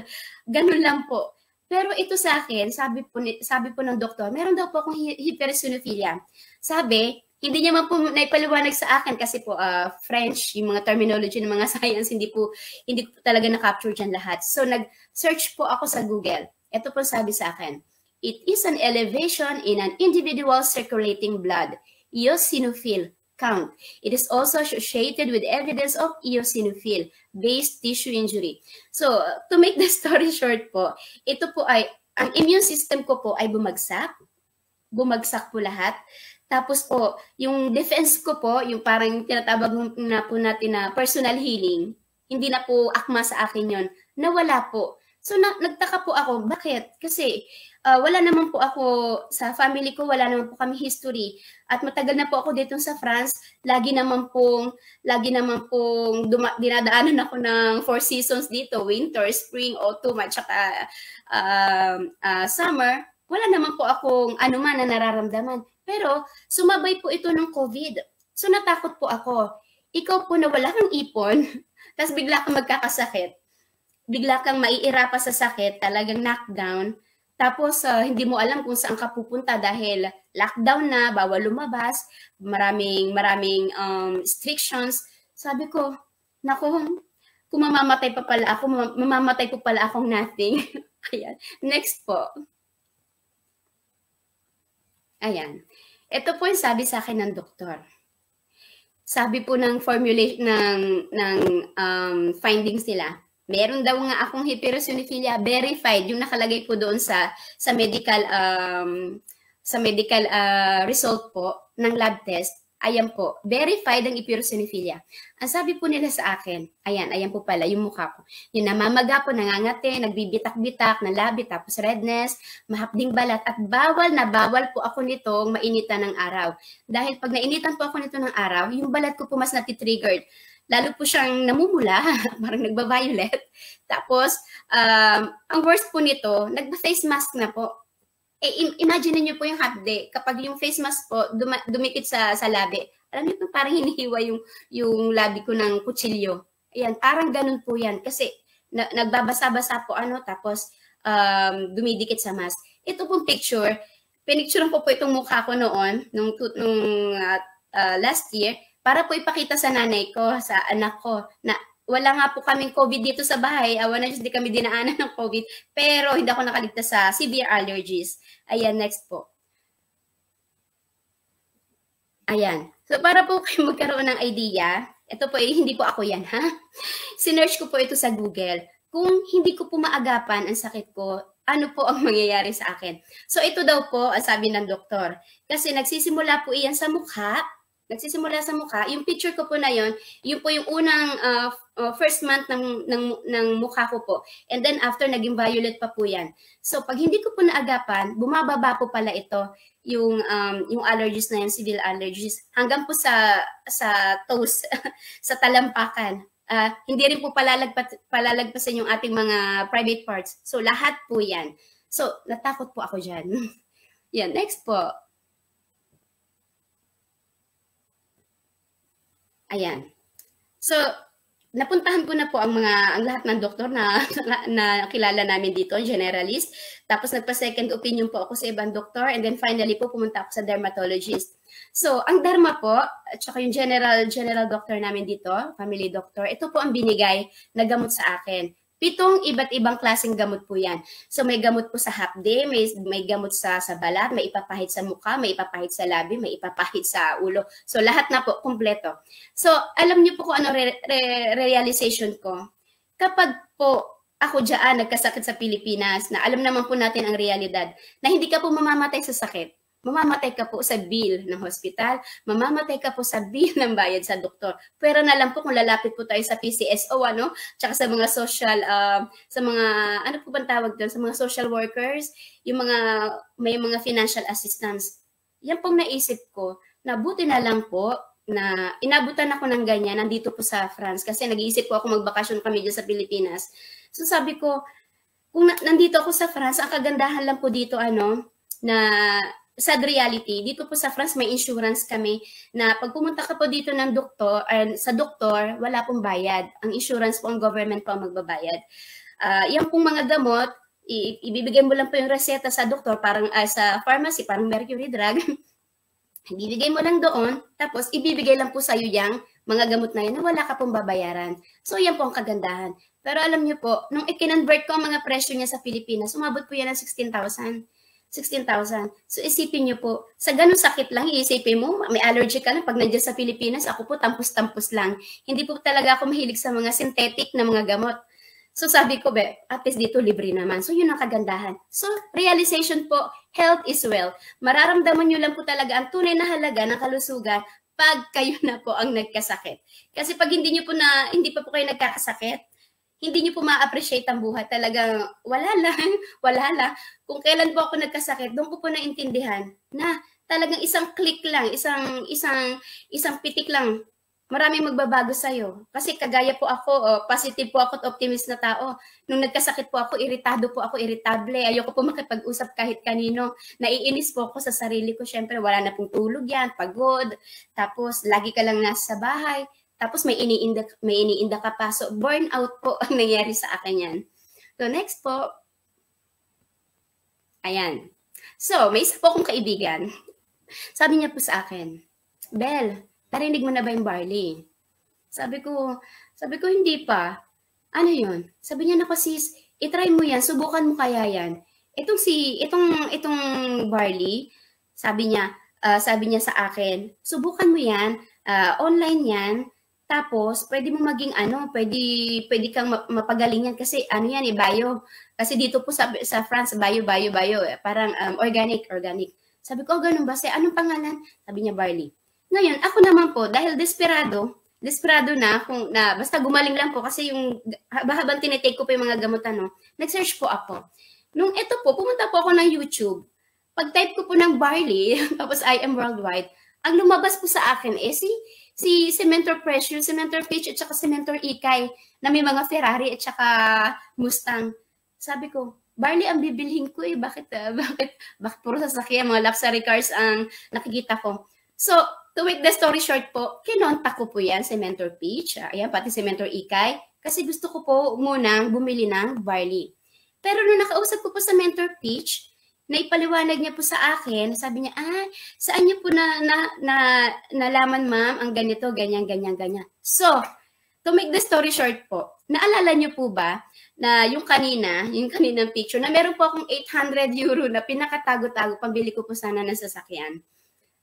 Ganun lang po. Pero ito sa akin, sabi po, ni, sabi po ng doktor, meron daw po akong hypersinophilia. Sabi, hindi niya man po naipaliwanag sa akin kasi po uh, French, yung mga terminology ng mga science, hindi po, hindi po talaga na-capture dyan lahat. So nag-search po ako sa Google. Ito po sabi sa akin, It is an elevation in an individual circulating blood, eosinophil count. It is also associated with evidence of eosinophil-based tissue injury. So, to make the story short po, ito po ay, ang immune system ko po ay bumagsak. Bumagsak po lahat. Tapos po, yung defense ko po, yung parang tinatabag na po natin na personal healing, hindi na po akma sa akin yon Nawala po. So na, nagtaka po ako, bakit? Kasi uh, wala naman po ako sa family ko, wala naman po kami history. At matagal na po ako dito sa France, lagi naman pong lagi naman pong duma- dinadaanan ako ng four seasons dito, winter, spring, autumn, at saka uh, uh, summer wala naman po akong anuman na nararamdaman. Pero sumabay po ito ng COVID. So natakot po ako. Ikaw po na wala kang ipon, tapos bigla kang magkakasakit, bigla kang maiirapa sa sakit, talagang knockdown, tapos uh, hindi mo alam kung saan ka pupunta dahil lockdown na, bawal lumabas, maraming maraming um, restrictions. Sabi ko, nako, kung mamamatay pa pala ako, mamamatay po pala akong nothing. Ayan. Next po. Ayan. Ito po yung sabi sa akin ng doktor. Sabi po ng formulation ng, ng um, findings nila, meron daw nga akong hyperosonophilia verified, yung nakalagay po doon sa, sa medical, um, sa medical uh, result po ng lab test Ayan po, verified ang epirosinophilia. Ang sabi po nila sa akin, ayan, ayan po pala, yung mukha ko. Yung namamaga po, nangangate, nagbibitak-bitak, na labi, tapos redness, mahapding balat, at bawal na bawal po ako nitong mainitan ng araw. Dahil pag nainitan po ako nito ng araw, yung balat ko po mas natitriggered. Lalo po siyang namumula, parang nagbaviolet. Tapos, um, ang worst po nito, nagba-face mask na po eh, imagine niyo po yung half day kapag yung face mask po dum- dumikit sa sa labi. Alam niyo po parang hinihiwa yung yung labi ko ng kutsilyo. Ayan, parang ganun po 'yan kasi na, nagbabasa-basa po ano tapos um, dumidikit sa mask. Ito pong picture, pinicturean ko po, po itong mukha ko noon nung nung uh, uh, last year para po ipakita sa nanay ko, sa anak ko na wala nga po kaming COVID dito sa bahay. Awa na Diyos, kami dinaanan ng COVID. Pero hindi ako nakaligtas sa severe allergies. Ayan, next po. Ayan. So, para po kayo magkaroon ng idea, ito po, eh, hindi po ako yan, ha? Sinerge ko po ito sa Google. Kung hindi ko po maagapan ang sakit ko, ano po ang mangyayari sa akin? So, ito daw po, ang sabi ng doktor. Kasi nagsisimula po iyan sa mukha, nagsisimula sa mukha. Yung picture ko po na yon, yun po yung unang uh, uh, first month ng, ng, ng mukha ko po. And then after, naging violet pa po yan. So pag hindi ko po naagapan, bumababa po pala ito yung um, yung allergies na yung civil allergies hanggang po sa sa toes sa talampakan uh, hindi rin po palalagpat, palalagpasin yung ating mga private parts so lahat po yan so natakot po ako diyan yan next po Ayan. So, napuntahan ko na po ang mga ang lahat ng doktor na, na, na kilala namin dito, generalist. Tapos nagpa-second opinion po ako sa ibang doktor and then finally po pumunta ako sa dermatologist. So, ang derma po, at saka yung general, general doctor namin dito, family doctor, ito po ang binigay na gamot sa akin. Pitong iba't ibang klaseng gamot po yan. So may gamot po sa hapde, may, may gamot sa, sa balat, may ipapahid sa mukha, may ipapahid sa labi, may ipapahid sa ulo. So lahat na po, kumpleto. So alam niyo po kung ano re, re, realization ko. Kapag po ako dyan nagkasakit sa Pilipinas na alam naman po natin ang realidad na hindi ka po mamamatay sa sakit mamamatay ka po sa bill ng hospital, mamamatay ka po sa bill ng bayad sa doktor. Pero na lang po kung lalapit po tayo sa PCSO, ano, tsaka sa mga social, uh, sa mga, ano po bang tawag doon, sa mga social workers, yung mga, may mga financial assistance. Yan pong naisip ko, na buti na lang po, na inabutan ako ng ganyan, nandito po sa France, kasi nag-iisip po ako magbakasyon kami dyan sa Pilipinas. So sabi ko, kung nandito ako sa France, ang kagandahan lang po dito, ano, na sad reality, dito po sa France may insurance kami na pag pumunta ka po dito ng doktor, uh, sa doktor, wala pong bayad. Ang insurance po, ang government po ang magbabayad. Uh, ah, yan pong mga gamot, i- ibibigay mo lang po yung reseta sa doktor, parang uh, sa pharmacy, parang mercury drug. ibibigay mo lang doon, tapos ibibigay lang po sa iyo yung mga gamot na yun na wala ka pong babayaran. So yan po ang kagandahan. Pero alam niyo po, nung i ko ang mga presyo niya sa Pilipinas, umabot po yan ng 16,000. 16,000. So isipin niyo po, sa ganun sakit lang, iisipin mo, may allergy ka lang. Pag nandiyan sa Pilipinas, ako po tampos-tampos lang. Hindi po talaga ako mahilig sa mga synthetic na mga gamot. So sabi ko, be, at least dito libre naman. So yun ang kagandahan. So realization po, health is well. Mararamdaman niyo lang po talaga ang tunay na halaga ng kalusugan pag kayo na po ang nagkasakit. Kasi pag hindi niyo po na, hindi pa po kayo nagkakasakit, hindi niyo po ma-appreciate ang buhay. Talagang wala lang, wala lang. Kung kailan po ako nagkasakit, doon ko po naintindihan na talagang isang click lang, isang isang isang pitik lang maraming magbabago sa iyo. Kasi kagaya po ako, oh, positive po ako at optimist na tao. Nung nagkasakit po ako, iritado po ako, irritable. Ayoko po makipag-usap kahit kanino. Naiinis po ako sa sarili ko. Siyempre, wala na pong tulog yan, pagod. Tapos, lagi ka lang nasa bahay. Tapos may iniinda, may iniinda ka pa. So, burnout po ang nangyari sa akin yan. So, next po. Ayan. So, may isa po akong kaibigan. Sabi niya po sa akin, Bel, narinig mo na ba yung barley? Sabi ko, sabi ko, hindi pa. Ano yun? Sabi niya, nako sis, itry mo yan, subukan mo kaya yan. Itong si, itong, itong barley, sabi niya, uh, sabi niya sa akin, subukan mo yan, uh, online yan, tapos, pwede mo maging ano, pwede, pwede kang mapagalingan kasi ano yan eh, bio. Kasi dito po sa, sa France, bio, bio, bio. Eh, parang um, organic, organic. Sabi ko, oh, ganun ba? Say, anong pangalan? Sabi niya, barley. Ngayon, ako naman po, dahil desperado, desperado na, kung, na basta gumaling lang po kasi yung habang tinitake ko pa yung mga gamot ano, nag-search po ako. Nung ito po, pumunta po ako ng YouTube. Pag-type ko po ng barley, tapos I am worldwide, ang lumabas po sa akin, eh si si, si Mentor Precious, si Mentor Peach, at saka si Mentor Ikay, na may mga Ferrari at saka Mustang. Sabi ko, barley ang bibilhin ko eh. Bakit, uh, bakit, bakit puro sasakyan, mga luxury cars ang nakikita ko. So, to make the story short po, kinontak ko po yan si Mentor Peach, ah, ayan, pati si Mentor Ikay, kasi gusto ko po munang bumili ng barley. Pero nung nakausap ko po sa Mentor Peach, naipaliwanag niya po sa akin, sabi niya, ah, saan niyo po na, na, na nalaman ma'am ang ganito, ganyan, ganyan, ganyan. So, to make the story short po, naalala niyo po ba na yung kanina, yung kaninang picture, na meron po akong 800 euro na pinakatago-tago, pambili ko po sana ng sasakyan,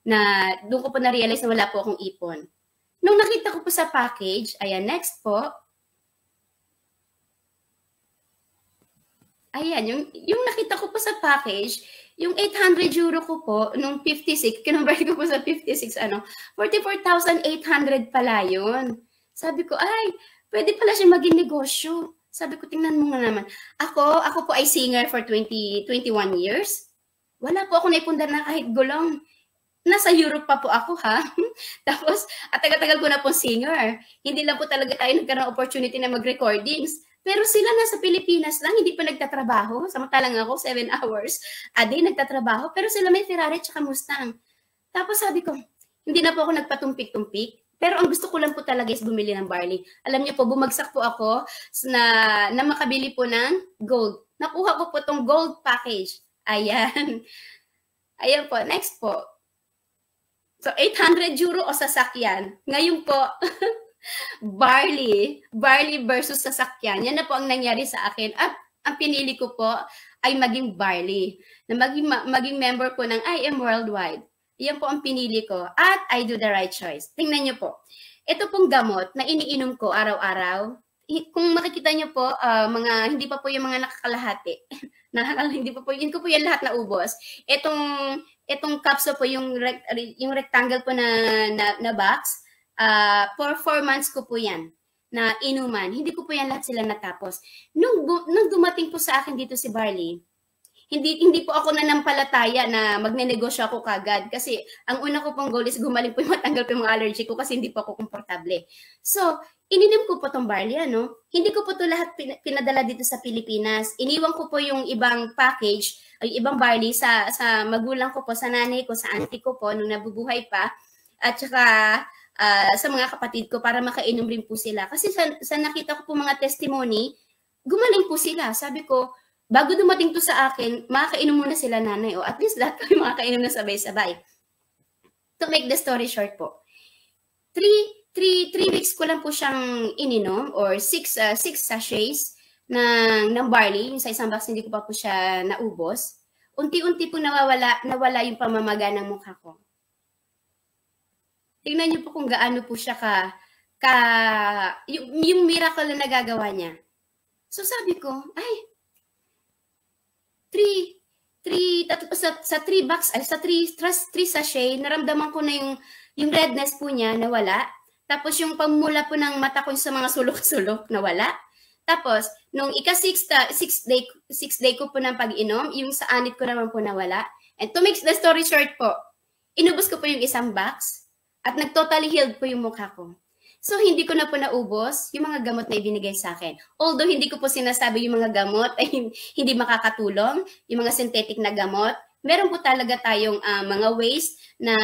na doon ko po na-realize na wala po akong ipon. Nung nakita ko po sa package, ayan, next po, ayan, yung, yung nakita ko po sa package, yung 800 euro ko po, nung 56, kinumbert ko po sa 56, ano, 44,800 pala yun. Sabi ko, ay, pwede pala siya maging negosyo. Sabi ko, tingnan mo nga naman. Ako, ako po ay singer for 20, 21 years. Wala po ako naipundar na kahit gulong. Nasa Europe pa po ako, ha? Tapos, at tagal-tagal ko na po singer. Hindi lang po talaga tayo nagkaroon opportunity na mag-recordings pero sila nasa Pilipinas lang, hindi pa nagtatrabaho. Samantalang ako, seven hours a day nagtatrabaho. Pero sila may Ferrari at Mustang. Tapos sabi ko, hindi na po ako nagpatumpik-tumpik. Pero ang gusto ko lang po talaga is bumili ng barley. Alam niyo po, bumagsak po ako na, na makabili po ng gold. Nakuha ko po tong gold package. Ayan. Ayan po. Next po. So, 800 euro o sasakyan. Ngayon po, barley, barley versus sasakyan. Yan na po ang nangyari sa akin. At ang pinili ko po ay maging barley, na maging, maging member po ng IM Worldwide. Yan po ang pinili ko. At I do the right choice. Tingnan niyo po. Ito pong gamot na iniinom ko araw-araw, kung makikita niyo po, uh, mga hindi pa po yung mga nakakalahati. Nakakal hindi pa po, yun ko po yan lahat na ubos. Itong itong capsule po yung rect, yung rectangle po na na, na box, uh, ah, performance ko po yan na inuman. Hindi ko po yan lahat sila natapos. Nung, nung dumating po sa akin dito si Barley, hindi hindi po ako nanampalataya na magne magnenegosyo ako kagad kasi ang una ko pong goal is gumaling po yung matanggal po yung mga allergy ko kasi hindi po ako komportable. So, ininim ko po tong barley, ano? Hindi ko po to lahat pinadala dito sa Pilipinas. Iniwan ko po yung ibang package, yung ibang barley sa, sa magulang ko po, sa nanay ko, sa auntie ko po, nung nabubuhay pa. At saka, Ah, sa mga kapatid ko para makainom rin po sila. Kasi sa, sa nakita ko po mga testimony, gumaling po sila. Sabi ko, bago dumating to sa akin, makakainom muna sila nanay o at least lahat kami makakainom na sabay-sabay. To make the story short po, three, three, three weeks ko lang po siyang ininom or six, uh, six sachets ng, ng barley. Yung sa isang box, hindi ko pa po siya naubos. Unti-unti po nawawala, nawala yung pamamaga ng mukha ko tingnan niyo po kung gaano po siya ka, ka yung, yung miracle na nagagawa niya. So sabi ko, ay, three, three, tatlo, sa, sa three box, ay, sa three, trust, three sachet, naramdaman ko na yung, yung redness po niya nawala. Tapos yung pamula po ng mata ko sa mga sulok-sulok nawala. Tapos, nung ika six, ta, six, day, six day ko po ng pag-inom, yung sa anit ko naman po nawala. And to make the story short po, inubos ko po yung isang box. At nagtotally totally healed po yung mukha ko. So, hindi ko na po naubos yung mga gamot na ibinigay sa akin. Although, hindi ko po sinasabi yung mga gamot ay hindi makakatulong, yung mga synthetic na gamot. Meron po talaga tayong uh, mga ways na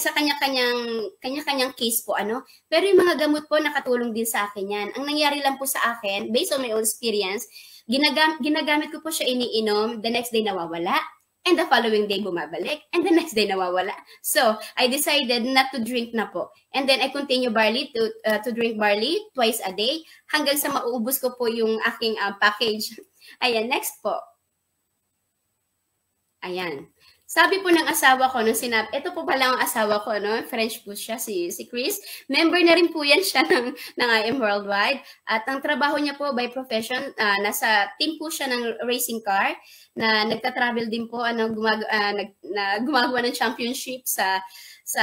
sa kanya-kanyang kanya-kanyang case po ano. Pero yung mga gamot po nakatulong din sa akin yan. Ang nangyari lang po sa akin based on my own experience, ginagam- ginagamit ko po siya iniinom, the next day nawawala, And the following day, bumabalik. And the next day, nawawala. So, I decided not to drink na po. And then, I continue barley to, uh, to drink barley twice a day hanggang sa mauubos ko po yung aking uh, package. Ayan, next po. Ayan. Sabi po ng asawa ko nung sinab, ito po pala ang asawa ko, no? French po siya, si, si Chris. Member na rin po yan siya ng, ng IM Worldwide. At ang trabaho niya po by profession, uh, nasa team po siya ng racing car na nagta-travel din po ano gumag uh, ah, nag, na gumagawa ng championship sa sa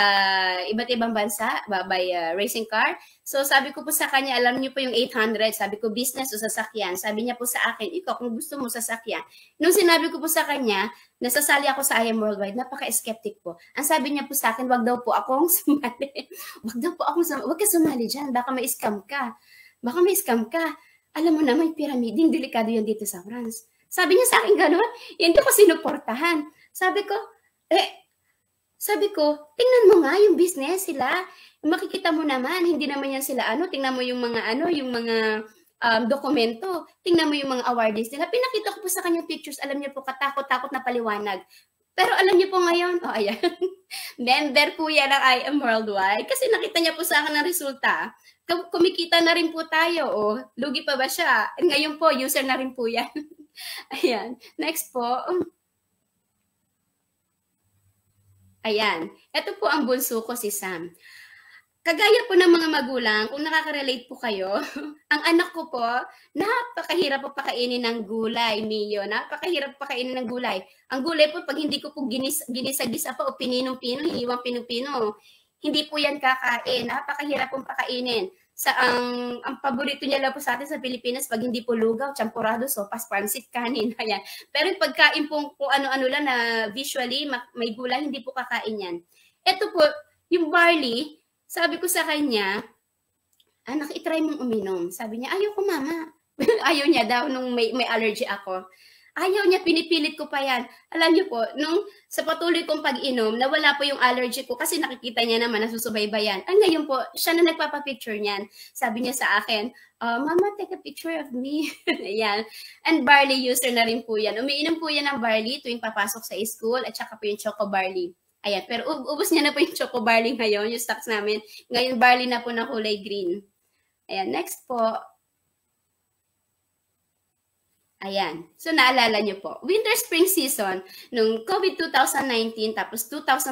iba't ibang bansa by uh, racing car. So sabi ko po sa kanya, alam niyo po yung 800, sabi ko business o sasakyan. Sabi niya po sa akin, ikaw kung gusto mo sasakyan. Nung sinabi ko po sa kanya, nasasali ako sa IM Worldwide, napaka-skeptic po. Ang sabi niya po sa akin, wag daw po akong sumali. wag daw po akong sumali. Wag ka sumali dyan, baka may scam ka. Baka may scam ka. Alam mo na, may pyramiding, delikado yan dito sa France. Sabi niya sa akin ganun, hindi ko sinuportahan. Sabi ko, eh, sabi ko, tingnan mo nga yung business sila. Makikita mo naman, hindi naman yan sila ano, tingnan mo yung mga ano, yung mga um, dokumento, tingnan mo yung mga awardees nila. Pinakita ko po sa kanya pictures, alam niya po katakot-takot na paliwanag. Pero alam niyo po ngayon, oh ayan, member po yan ng I Am Worldwide kasi nakita niya po sa akin ang resulta. Kumikita na rin po tayo, oh. Lugi pa ba siya? Ngayon po, user na rin po yan. Ayan. Next po. Ayan. Ito po ang bunso ko si Sam. Kagaya po ng mga magulang, kung nakaka-relate po kayo, ang anak ko po, napakahirap po pakainin ng gulay, Mio. Napakahirap pakainin ng gulay. Ang gulay po, pag hindi ko po ginis, ginisa-gisa o pininong-pino, iiwang pinong-pino, hindi po yan kakain. Napakahirap pong pakainin sa ang ang paborito niya lang po sa atin sa Pilipinas pag hindi po lugaw, champurado, sopas, pancit kanin, ayan. Pero yung pagkain po kung ano-ano lang na visually may gulay, hindi po kakain yan. Ito po, yung barley, sabi ko sa kanya, anak, ah, itry mong uminom. Sabi niya, ayaw ko mama. ayaw niya daw nung may, may allergy ako. Ayaw niya, pinipilit ko pa yan. Alam niyo po, nung sa patuloy kong pag-inom, nawala po yung allergy ko kasi nakikita niya naman, nasusubaybayan. Ang ngayon po, siya na nagpapapicture niyan. Sabi niya sa akin, uh, Mama, take a picture of me. Ayan. And barley user na rin po yan. Umiinom po yan ng barley tuwing papasok sa school at saka po yung choco barley. Ayan, pero ubos niya na po yung choco barley ngayon, yung stocks namin. Ngayon, barley na po na kulay green. Ayan, next po. Ayan. So naalala nyo po, winter spring season nung COVID 2019 tapos 2020 uh,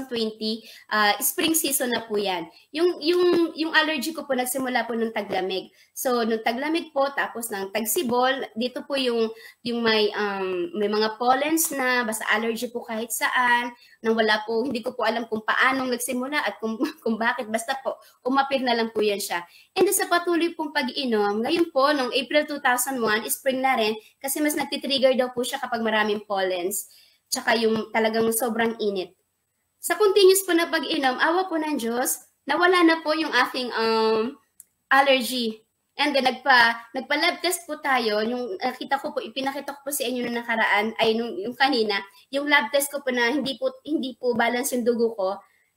ah, spring season na po 'yan. Yung yung yung allergy ko po nagsimula po nung taglamig. So nung taglamig po tapos ng tagsibol, dito po yung yung may um, may mga pollens na basta allergy po kahit saan nang wala po, hindi ko po alam kung paanong nagsimula at kung, kung bakit. Basta po, umapir na lang po yan siya. And sa patuloy pong pag-inom, ngayon po, noong April 2001, spring na rin, kasi mas nagtitrigger daw po siya kapag maraming pollens. Tsaka yung talagang sobrang init. Sa continuous po na pag-inom, awa po ng Diyos, nawala na po yung aking um, allergy And then nagpa nagpa lab test po tayo. Yung nakita ko po ipinakita ko po sa inyo na nakaraan ay nung yung kanina, yung lab test ko po na hindi po hindi po balance yung dugo ko.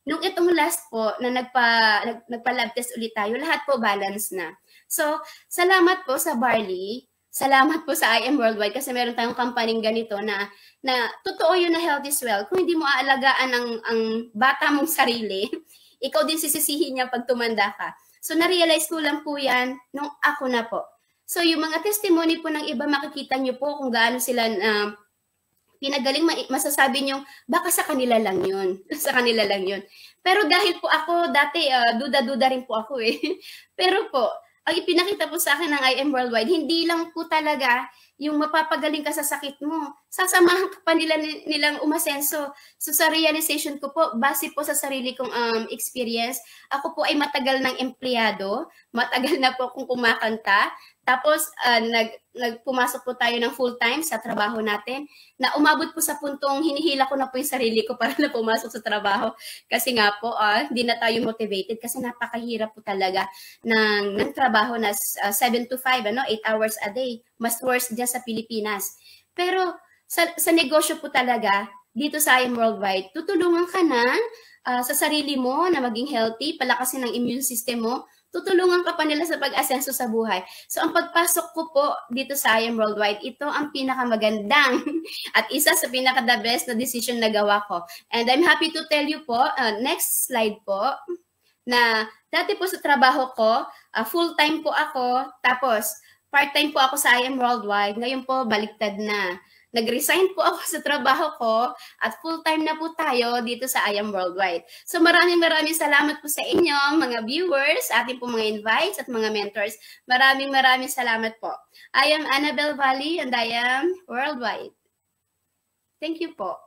Nung itong last po na nagpa nag, nagpa lab test ulit tayo, lahat po balance na. So, salamat po sa Barley. Salamat po sa IM Worldwide kasi meron tayong kampaning ganito na na totoo yun na health is well. Kung hindi mo aalagaan ang ang bata mong sarili, ikaw din sisisihin niya pag tumanda ka. So na-realize ko lang po yan nung ako na po. So yung mga testimony po ng iba, makikita nyo po kung gaano sila na pinagaling, masasabi nyo, baka sa kanila lang yun. sa kanila lang yun. Pero dahil po ako, dati uh, duda-duda rin po ako eh. Pero po, ang ipinakita po sa akin ng IM Worldwide, hindi lang po talaga yung mapapagaling ka sa sakit mo. Sasamahan ka pa nila, nilang umasenso. So sa realization ko po, base po sa sarili kong um, experience, ako po ay matagal ng empleyado, matagal na po akong kumakanta, tapos, uh, nag, nagpumasok po tayo ng full-time sa trabaho natin na umabot po sa puntong hinihila ko na po yung sarili ko para na pumasok sa trabaho. Kasi nga po, uh, hindi na tayo motivated kasi napakahirap po talaga ng, ng trabaho na 7 ah, to 5, ano, 8 hours a day. Mas worse dyan sa Pilipinas. Pero sa, sa negosyo po talaga, dito sa IM Worldwide, tutulungan ka na uh, sa sarili mo na maging healthy, palakasin ang immune system mo, tutulungan ka pa nila sa pag-asenso sa buhay. So ang pagpasok ko po dito sa IAM Worldwide, ito ang pinakamagandang at isa sa pinaka-the best na decision na gawa ko. And I'm happy to tell you po, uh, next slide po, na dati po sa trabaho ko, uh, full-time po ako, tapos part-time po ako sa IAM Worldwide, ngayon po baliktad na nag-resign po ako sa trabaho ko at full-time na po tayo dito sa I Am Worldwide. So maraming maraming salamat po sa inyo, mga viewers, ating po mga invites at mga mentors. Maraming maraming salamat po. I am Annabel Valley and I am Worldwide. Thank you po.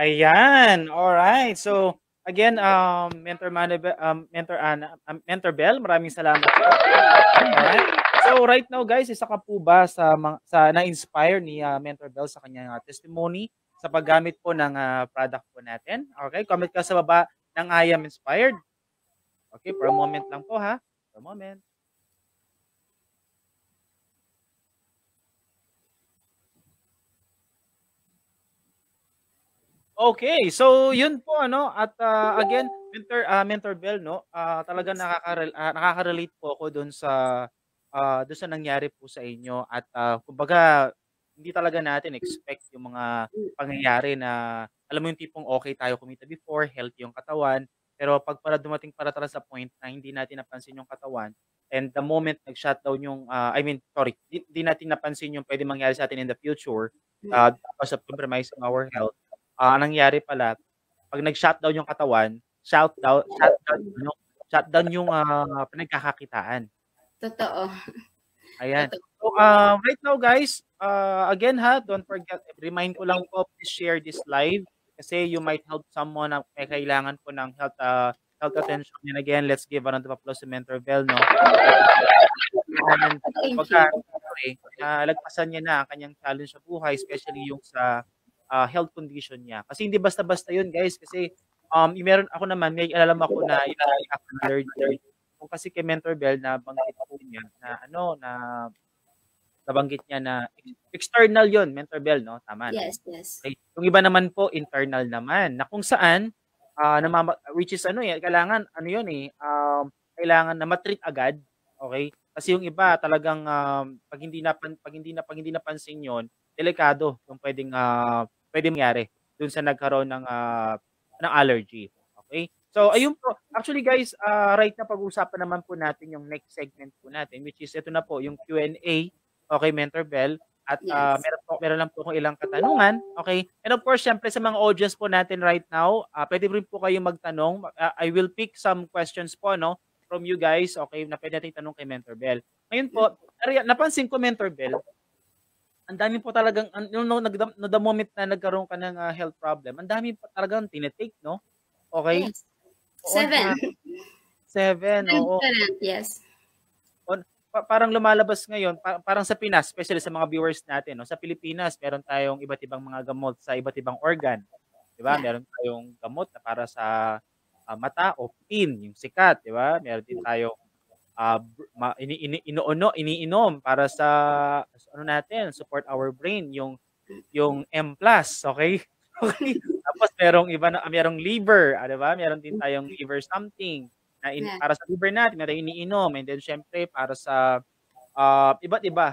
Ayan, all right. So Again, um, Mentor, Manibel, um, Mentor, Ana, um, Mentor Bell, maraming salamat. Okay. So right now guys, isa ka po ba sa, sa na-inspire ni uh, Mentor Bell sa kanyang uh, testimony sa paggamit po ng uh, product po natin? Okay, comment ka sa baba ng I am inspired. Okay, for a moment lang po ha. For a moment. Okay, so yun po ano at uh, again mentor uh, mentor Bell no, uh, ah, talaga nakaka uh, nakaka-relate po ako doon sa uh, doon sa nangyari po sa inyo at uh, kumbaga hindi talaga natin expect yung mga pangyayari na alam mo yung tipong okay tayo kumita before, healthy yung katawan, pero pag para dumating para talaga sa point na hindi natin napansin yung katawan and the moment nag-shutdown yung uh, I mean sorry, hindi natin napansin yung pwede mangyari sa atin in the future, uh, tapos compromise our health uh, nangyari pala, pag nag-shutdown yung katawan, shutdown, shutdown, no? shutdown yung uh, pinagkakakitaan. Totoo. Ayan. Totoo. So, uh, right now guys, uh, again ha, don't forget, remind ko lang po, please share this live kasi you might help someone na may eh, kailangan po ng health uh, health attention. And again, let's give another applause to Mentor Bell, no? And, pagka, okay, uh, eh, lagpasan niya na ang kanyang challenge sa buhay, especially yung sa uh, health condition niya. Kasi hindi basta-basta yun guys kasi um, meron ako naman, may alam ako na yung allergy. Kung kasi kay Mentor Bell na banggit ko niya na ano, na nabanggit niya na external yon Mentor Bell, no? Tama. Yes, yes. Okay. Yung iba naman po, internal naman, na kung saan, uh, namama, which is ano, eh, kailangan, ano yun eh, um, kailangan na matreat agad, okay? Kasi yung iba talagang um, pag hindi na pag hindi na pag hindi napansin yon, delikado yung pwedeng uh, pwede mangyari dun sa nagkaroon ng uh, ng allergy. Okay? So ayun po, actually guys, uh, right na pag-uusapan naman po natin yung next segment po natin which is ito na po yung Q&A. Okay, Mentor Bell. At ah, yes. uh, meron, po, meron lang po akong ilang katanungan. Okay? And of course, syempre sa mga audience po natin right now, uh, pwede rin po kayong magtanong. Uh, I will pick some questions po no from you guys. Okay, na pwede natin tanong kay Mentor Bell. Ngayon po, napansin ko Mentor Bell, ang dami po talagang you know, no, the moment na nagkaroon ka ng uh, health problem, ang dami po talagang tinetake, no? Okay? Yes. On, seven. seven, oo. yes. On, pa- parang lumalabas ngayon, pa- parang sa Pinas, especially sa mga viewers natin, no? sa Pilipinas, meron tayong iba't ibang mga gamot sa iba't ibang organ. Di ba? Yeah. Meron tayong gamot na para sa uh, mata o pin, yung sikat, di ba? Meron din tayong uh, ini, ini, inuuno, iniinom para sa ano natin, support our brain, yung yung M+, okay? okay. Tapos merong iba na ah, merong liver, ah, 'di ba? Meron din tayong mm-hmm. liver something na in, yeah. para sa liver natin, meron iniinom and then syempre para sa uh, iba't iba.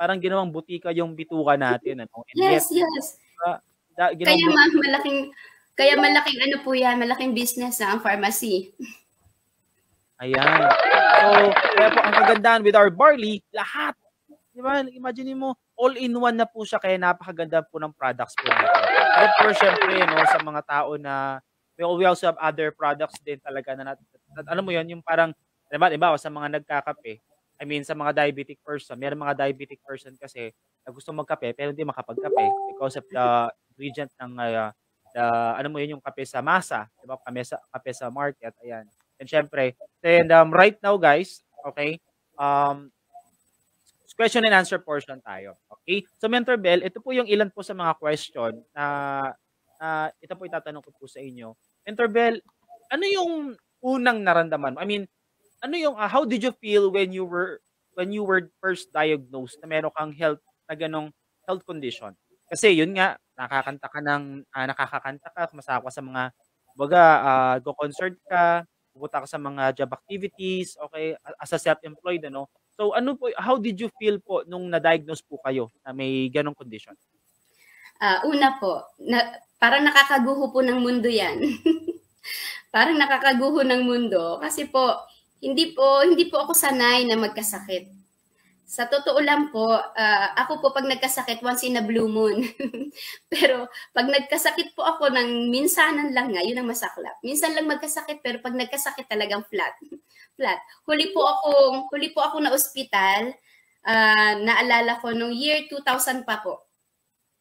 Parang ginawang butika yung bituka natin ano. And yes, yet, yes. Uh, da, kaya ma, malaking kaya malaking ano po 'yan, malaking business na ang pharmacy. Ayan. So, kaya po ang kagandahan with our barley, lahat. Di ba? Imagine mo, all-in-one na po siya kaya napakaganda po ng products po nito. At of course, syempre, no, sa mga tao na we also have other products din talaga na, na, alam mo yon yung parang, di ba, sa mga nagkakape, I mean, sa mga diabetic person, may mga diabetic person kasi na gusto magkape pero hindi makapagkape because of the ingredient ng uh, the, ano mo yun yung kape sa masa, di ba, kape sa, kape sa market, ayan. And syempre, and um, right now guys, okay, um, question and answer portion tayo. Okay? So Mentor Bell, ito po yung ilan po sa mga question na, na ito po itatanong ko po sa inyo. Mentor Bell, ano yung unang naramdaman mo? I mean, ano yung uh, how did you feel when you were when you were first diagnosed na meron kang health na ganong health condition? Kasi yun nga, nakakanta ka ng, uh, nakakakanta ka, masakwa sa mga, baga, uh, ah, go concert ka, pupunta ka sa mga job activities, okay, as a self-employed, ano. So, ano po, how did you feel po nung na-diagnose po kayo na may ganong condition? Uh, una po, na, parang nakakaguho po ng mundo yan. parang nakakaguho ng mundo kasi po, hindi po, hindi po ako sanay na magkasakit sa totoo lang po, uh, ako po pag nagkasakit once in a blue moon. pero pag nagkasakit po ako ng minsanan lang nga, yun ang masaklap. Minsan lang magkasakit pero pag nagkasakit talagang flat. flat. Huli po ako, huli po ako na ospital. Uh, naalala ko nung year 2000 pa po.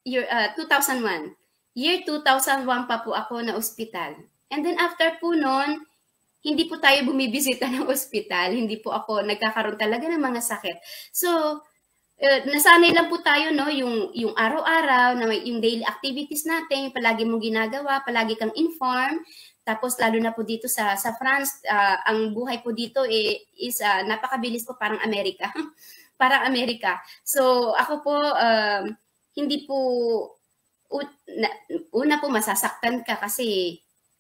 Year uh, ah, 2001. Year 2001 pa po ako na ospital. And then after po noon, hindi po tayo bumibisita ng ospital, hindi po ako nagkakaroon talaga ng mga sakit. So, uh, nasanay lang po tayo no yung yung araw-araw na yung daily activities natin palagi mong ginagawa palagi kang inform tapos lalo na po dito sa sa France uh, ang buhay po dito eh, is uh, napakabilis po parang Amerika parang Amerika so ako po uh, hindi po una po masasaktan ka kasi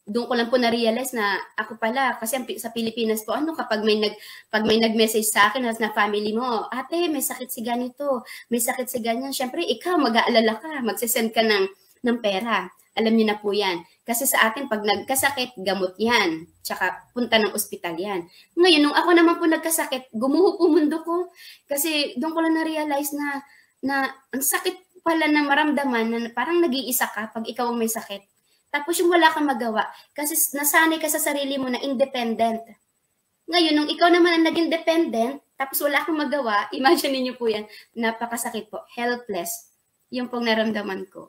doon ko lang po na-realize na ako pala kasi sa Pilipinas po ano kapag may nag pag may nag-message sa akin na family mo, ate may sakit si ganito, may sakit si ganyan, syempre ikaw mag-aalala ka, magse-send ka ng ng pera. Alam niyo na po 'yan. Kasi sa atin pag nagkasakit, gamot 'yan. Tsaka punta ng ospital 'yan. Ngayon nung ako naman po nagkasakit, gumuho po mundo ko kasi doon ko lang na-realize na na ang sakit pala na maramdaman na parang nag-iisa ka pag ikaw ang may sakit tapos yung wala kang magawa kasi nasanay ka sa sarili mo na independent. Ngayon, nung ikaw naman ang naging dependent, tapos wala kang magawa, imagine niyo po yan, napakasakit po, helpless. Yung pong naramdaman ko.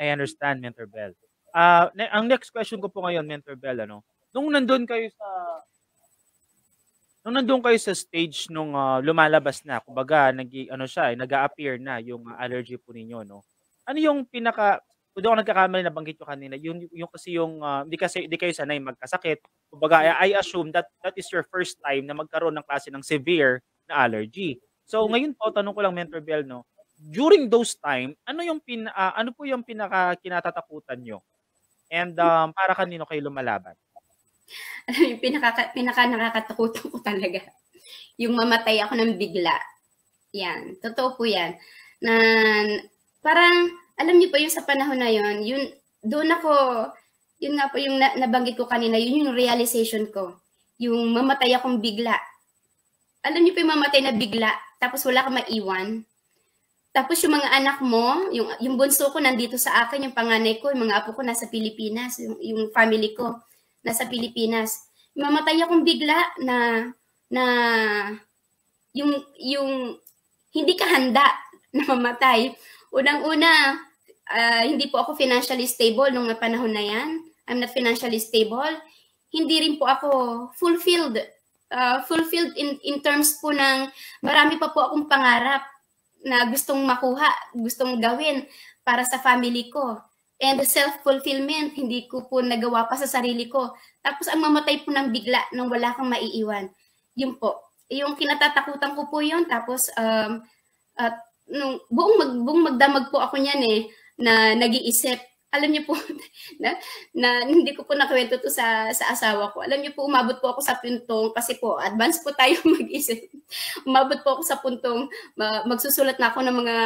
I understand, Mentor Bell. Uh, ah, ang next question ko po ngayon, Mentor Bell, ano? Nung nandun kayo sa nung nandun kayo sa stage nung uh, lumalabas na, kumbaga nag ano siya, eh, nag-appear a na yung allergy po ninyo, no? Ano yung pinaka kung di ako nagkakamali nabanggit ko kanina, yung, yung kasi yung, uh, kasi, di kayo sanay magkasakit. Kumbaga, mm. I, assume that that is your first time na magkaroon ng klase ng severe na allergy. So, mm. ngayon po, tanong ko lang, Mentor Bell, no? During those time, ano yung pin, uh, ah, ano po yung pinaka kinatatakutan nyo? And mm. um, para kanino kayo lumalaban? Alam ano yung pinaka, pinaka nakakatakutan ko talaga. Yung mamatay ako ng bigla. Yan. Totoo po yan. Na, parang, alam niyo pa yung sa panahon na yon, yun doon ako yun nga po yung na, nabanggit ko kanina, yun yung realization ko. Yung mamatay akong bigla. Alam niyo po yung mamatay na bigla, tapos wala kang maiwan. Tapos yung mga anak mo, yung, yung bunso ko nandito sa akin, yung panganay ko, yung mga apo ko nasa Pilipinas, yung, yung family ko nasa Pilipinas. Mamatay akong bigla na na yung yung hindi ka handa na mamatay. Unang-una, uh, hindi po ako financially stable nung panahon na yan. I'm not financially stable. Hindi rin po ako fulfilled. Uh, fulfilled in, in terms po ng marami pa po akong pangarap na gustong makuha, gustong gawin para sa family ko. And the self-fulfillment, hindi ko po nagawa pa sa sarili ko. Tapos ang mamatay po ng bigla nang wala kang maiiwan. Yun po. Yung kinatatakutan ko po yun. Tapos um, at nung buong, mag, buong magdamag po ako niyan eh, na nag-iisip. Alam niyo po, na, na hindi ko po nakwento to sa, sa asawa ko. Alam niyo po, umabot po ako sa puntong, kasi po, advance po tayo mag-isip. umabot po ako sa puntong, magsusulat na ako ng mga,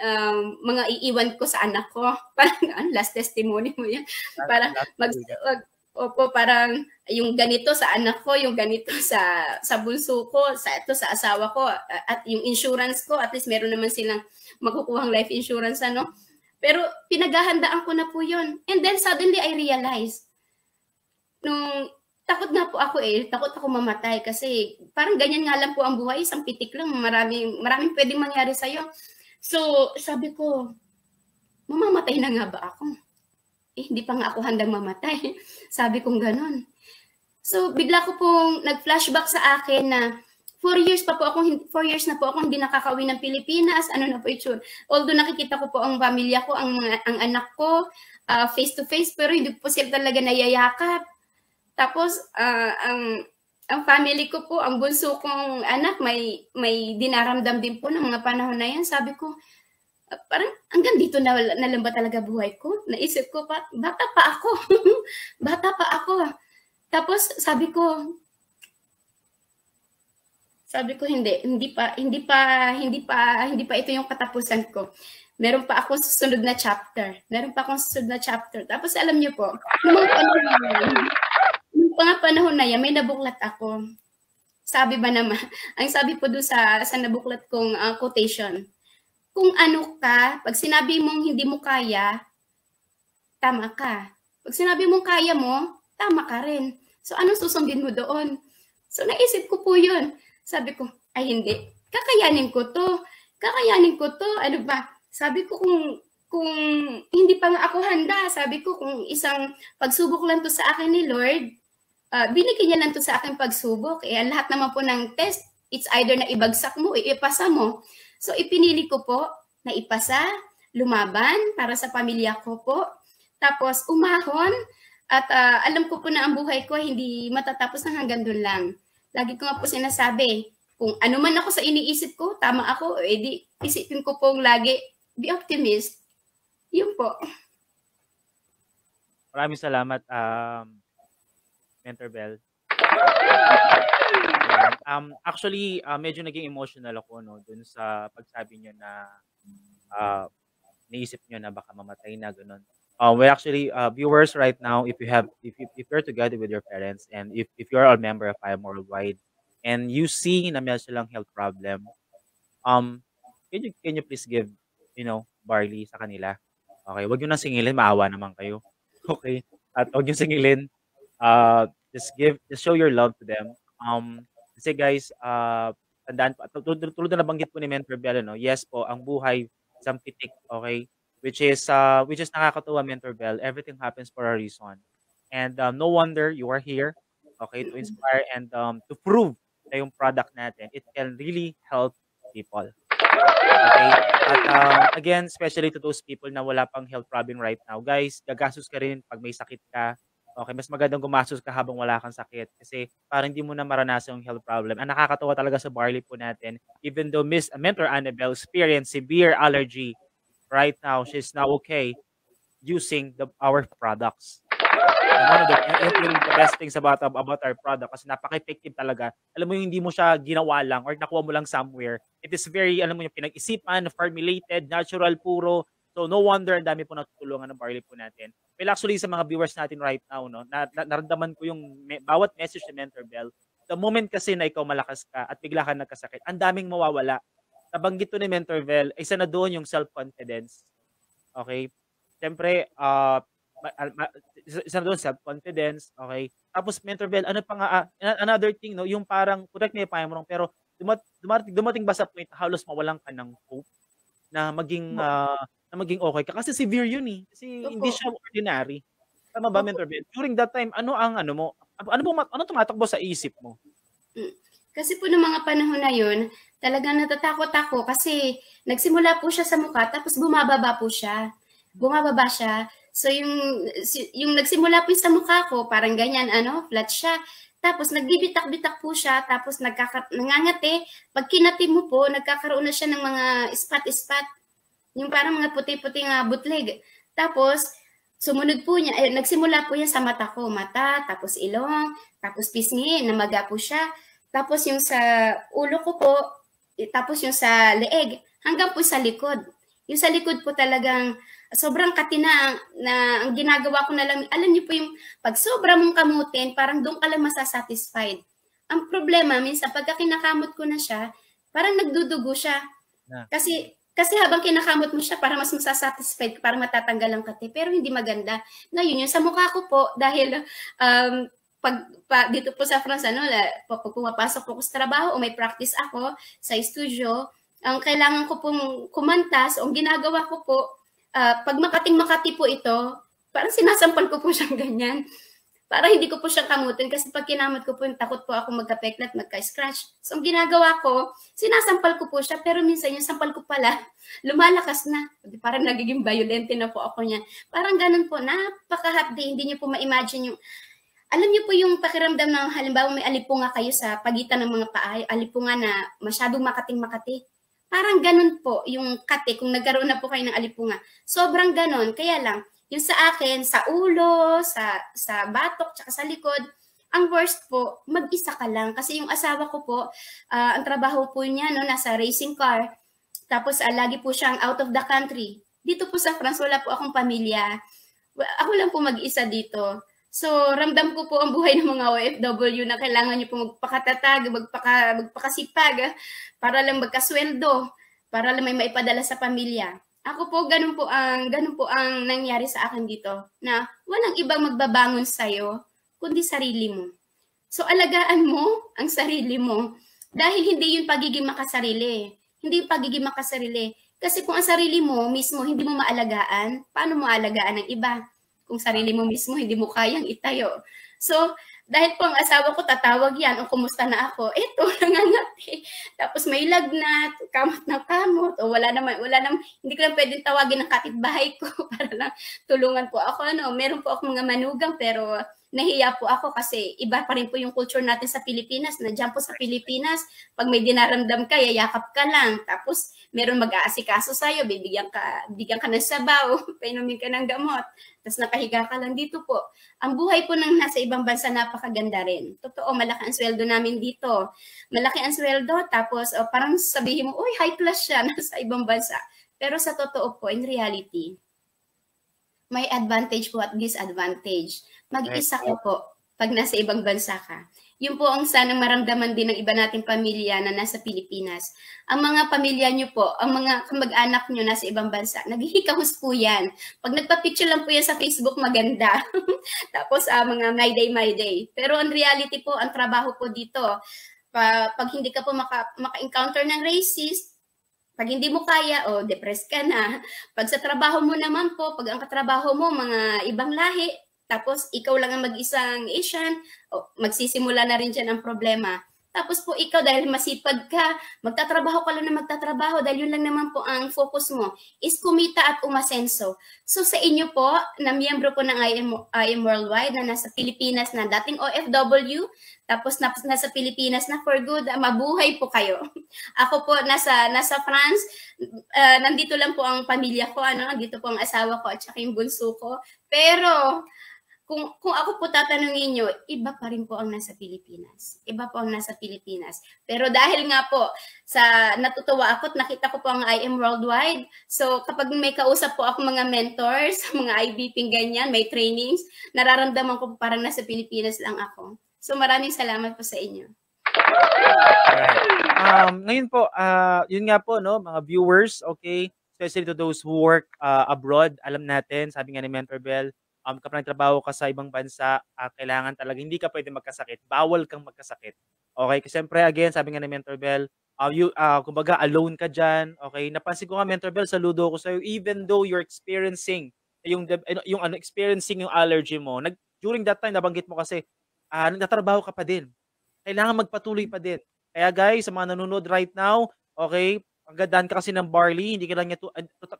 um, mga iiwan ko sa anak ko. Parang, last testimony mo yan. Para mag, mag Opo, parang yung ganito sa anak ko, yung ganito sa sa bunso ko, sa ito sa asawa ko at yung insurance ko, at least meron naman silang magkukuhang life insurance ano. Pero pinaghahandaan ko na po 'yon. And then suddenly I realized nung takot na po ako eh, takot ako mamatay kasi parang ganyan nga lang po ang buhay, isang pitik lang, maraming maraming pwedeng mangyari sa iyo. So, sabi ko, mamamatay na nga ba ako? eh, hindi pa nga ako handang mamatay. Sabi kong ganun. So, bigla ko pong nag-flashback sa akin na four years pa po ako, four years na po ako hindi nakakauwi ng Pilipinas, ano na po itsura. Although nakikita ko po ang pamilya ko, ang, ang anak ko, uh, ah, face to face, pero hindi po sila talaga nayayakap. Tapos, uh, ang, ang family ko po, ang bunso kong anak, may, may dinaramdam din po ng mga panahon na yan. Sabi ko, Ah, parang hanggang dito na, nalang ba talaga buhay ko? Naisip ko, pa, bata pa ako. bata pa ako. Tapos sabi ko, sabi ko hindi, hindi pa, hindi pa, hindi pa, hindi pa ito yung katapusan ko. Meron pa akong susunod na chapter. Meron pa akong susunod na chapter. Tapos alam niyo po, noong mga panahon na yan, nung mga panahon na yan, may nabuklat ako. Sabi ba naman, ang sabi po doon sa, sa nabuklat kong uh, quotation, kung ano ka, pag sinabi mong hindi mo kaya, tama ka. Pag sinabi mong kaya mo, tama ka rin. So, ano susundin mo doon? So, naisip ko po yun. Sabi ko, ay hindi, kakayanin ko to. Kakayanin ko to. Ano ba? Sabi ko kung kung hindi pa nga ako handa, sabi ko kung isang pagsubok lang to sa akin ni Lord, uh, binigyan niya lang to sa akin pagsubok. Eh, lahat naman po ng test, it's either na ibagsak mo, ipasa mo. So ipinili ko po na ipasa, lumaban para sa pamilya ko po. Tapos umahon at uh, alam ko po na ang buhay ko hindi matatapos ng hanggang doon lang. Lagi ko nga po sinasabi, kung ano man ako sa iniisip ko, tama ako, edi eh, isipin ko pong lagi, be optimist. Yun po. Maraming salamat, um, Mentor Bell. Um, actually, uh, medyo naging emotional ako no, dun sa pagsabi niyo na uh, naisip niyo na baka mamatay na, ganun. Uh, well, actually, uh, viewers right now, if you have, if, you, if you're together with your parents and if, if you're a member of IAM Worldwide and you see na may silang health problem, um, can you, can you please give, you know, barley sa kanila? Okay, wag niyo nang singilin, maawa naman kayo. Okay? At wag nyo singilin, uh, just give, just show your love to them. Um, kasi guys, uh, tandaan pa, tulad na nabanggit po ni Mentor Bell, no? yes po, ang buhay, isang okay? Which is, uh, which is nakakatuwa, Mentor Bell. Everything happens for a reason. And um, no wonder you are here, okay, to inspire and um, to prove na yung product natin, it can really help people. Okay? At um, again, especially to those people na wala pang health problem right now. Guys, gagastos ka rin pag may sakit ka, Okay, mas magandang gumastos ka habang wala kang sakit kasi parang hindi mo na maranasan yung health problem. Ang nakakatawa talaga sa barley po natin, even though Miss Mentor Annabelle experienced severe allergy right now, she's now okay using the, our products. And one of the, including the best things about, about our product kasi napaka-effective talaga. Alam mo yung hindi mo siya ginawa lang or nakuha mo lang somewhere. It is very, alam mo yung pinag-isipan, formulated, natural, puro, So no wonder ang dami po natutulungan ng barley po natin. Well, actually sa mga viewers natin right now, no, na, na, naramdaman ko yung me, bawat message ni Mentor Bell, the moment kasi na ikaw malakas ka at bigla ka nagkasakit, ang daming mawawala. Nabanggit to ni Mentor Bell, isa na doon yung self-confidence. Okay? Siyempre, uh, isa na doon self-confidence. Okay? Tapos Mentor Bell, ano pa nga, uh, another thing, no, yung parang, correct me if I'm wrong, pero dumat, dumating, dumating ba sa point halos mawalan ka ng hope na maging uh, na maging okay ka. Kasi severe yun eh. Kasi Opo. hindi siya ordinary. Tama ba, Opo. Mentor Ben? During that time, ano ang ano mo? Ano po, ano tumatakbo sa isip mo? Mm. Kasi po noong mga panahon na yun, talagang natatakot ako kasi nagsimula po siya sa mukha tapos bumababa po siya. Bumababa siya. So yung yung nagsimula po yung sa mukha ko, parang ganyan ano, flat siya. Tapos nagbibitak-bitak po siya, tapos nagkaka- nangangati. Pag kinati mo po, nagkakaroon na siya ng mga spot-spot. Yung parang mga puti-puti nga bootleg. Tapos, sumunod po niya, eh, nagsimula po yan sa mata ko. Mata, tapos ilong, tapos pisngi, namaga po siya. Tapos yung sa ulo ko po, eh, tapos yung sa leeg, hanggang po sa likod. Yung sa likod po talagang sobrang katina na ang ginagawa ko na lang, alam niyo po yung pag sobra mong kamutin, parang doon ka lang masasatisfied. Ang problema, minsan pagka kinakamot ko na siya, parang nagdudugo siya. Kasi kasi habang kinakamot mo siya, para mas masasatisfied, para matatanggal ang kate, pero hindi maganda. Ngayon yun, sa mukha ko po, dahil um, pag pa, dito po sa France, ano, pag pumapasok po ko sa trabaho o may practice ako sa studio, ang kailangan ko pong kumantas so ginagawa ko po, uh, pag makating makati po ito, parang sinasampal ko po siyang ganyan para hindi ko po siya kamutin kasi pag kinamot ko po, takot po ako magka-peklat, magka-scratch. So, ang ginagawa ko, sinasampal ko po siya, pero minsan yung sampal ko pala, lumalakas na. Parang nagiging violente na po ako niya. Parang ganun po, napaka-happy. Hindi niyo po ma-imagine yung, alam niyo po yung pakiramdam ng halimbawa may alipunga kayo sa pagitan ng mga paa, alipunga na masyadong makating-makati. Parang ganun po yung kate kung nagkaroon na po kayo ng alipunga. Sobrang ganun. Kaya lang, yung sa akin, sa ulo, sa, sa batok, tsaka sa likod, ang worst po, mag-isa ka lang. Kasi yung asawa ko po, uh, ang trabaho po niya, no, nasa racing car. Tapos uh, lagi po siyang out of the country. Dito po sa France, wala po akong pamilya. Ako lang po mag-isa dito. So, ramdam ko po ang buhay ng mga OFW na kailangan niyo po magpakatatag, magpaka, magpakasipag, para lang magkasweldo, para lang may maipadala sa pamilya. Ako po, ganun po ang, ganun po ang nangyari sa akin dito, na walang ibang magbabangon sa'yo, kundi sarili mo. So alagaan mo ang sarili mo, dahil hindi yun pagiging makasarili. Hindi yung pagiging makasarili. Kasi kung ang sarili mo mismo hindi mo maalagaan, paano mo alagaan ang iba? Kung sarili mo mismo hindi mo kayang itayo. So, dahil po ang asawa ko tatawag yan o oh, kumusta na ako, eto, nangangati. Eh. Tapos may lagnat, kamot na kamot, o wala naman, wala naman, hindi ko lang pwedeng tawagin ng kapitbahay ko para lang tulungan po ako. Ano, meron po ako mga manugang pero nahiya po ako kasi iba pa rin po yung culture natin sa Pilipinas. Nandiyan po sa Pilipinas, pag may dinaramdam ka, yayakap ka lang. Tapos meron mag-aasikaso sa'yo, bibigyan ka, bigyan ka ng sabaw, painumin ka ng gamot. Tapos nakahiga ka lang dito po. Ang buhay po ng nasa ibang bansa napakaganda rin. Totoo, malaki ang sweldo namin dito. Malaki ang sweldo, tapos oh, parang sabihin mo, uy, high class siya, nasa ibang bansa. Pero sa totoo po, in reality, may advantage po at disadvantage. Mag-isa ko po pag nasa ibang bansa ka. Yun po ang sanang maramdaman din ng iba nating pamilya na nasa Pilipinas. Ang mga pamilya nyo po, ang mga kamag-anak nyo nasa ibang bansa, naghihikahos po yan. Pag nagpa-picture lang po yan sa Facebook, maganda. Tapos uh, mga my day, my day. Pero ang reality po, ang trabaho po dito, pa, pag hindi ka po maka, maka-encounter ng racist, pag hindi mo kaya, o oh, depressed ka na. Pag sa trabaho mo naman po, pag ang katrabaho mo, mga ibang lahi, tapos ikaw lang ang mag-isang Asian, oh, magsisimula na rin dyan ang problema. Tapos po ikaw dahil masipag ka, magtatrabaho ka lang na magtatrabaho dahil yun lang naman po ang focus mo is kumita at umasenso. So sa inyo po, na miyembro ko ng IM, IM Worldwide na nasa Pilipinas na dating OFW, tapos na, nasa Pilipinas na for good, ah, mabuhay po kayo. Ako po nasa nasa France, uh, nandito lang po ang pamilya ko, ano, dito po ang asawa ko at saka yung bunso ko. Pero kung, kung ako po tatanungin nyo, iba pa rin po ang nasa Pilipinas. Iba po ang nasa Pilipinas. Pero dahil nga po, sa natutuwa ako at nakita ko po ang IM Worldwide, so kapag may kausap po ako mga mentors, mga IBP ganyan, may trainings, nararamdaman ko parang nasa Pilipinas lang ako. So maraming salamat po sa inyo. Right. Um, ngayon po, uh, yun nga po, no, mga viewers, okay, especially to those who work uh, abroad, alam natin, sabi nga ni Mentor Bell, um, kapag nagtrabaho ka sa ibang bansa, uh, kailangan talaga, hindi ka pwede magkasakit. Bawal kang magkasakit. Okay? Kasi siyempre, again, sabi nga ni Mentor Bell, uh, you, uh, kumbaga, alone ka dyan. Okay? Napansin ko nga, Mentor Bell, saludo ko sa'yo. Even though you're experiencing yung, eh, yung ano, experiencing yung allergy mo, nag, during that time, nabanggit mo kasi, uh, ah, natrabaho ka pa din. Kailangan magpatuloy pa din. Kaya guys, sa mga nanonood right now, okay, ang gandaan ka kasi ng barley, hindi ka lang niya, tu-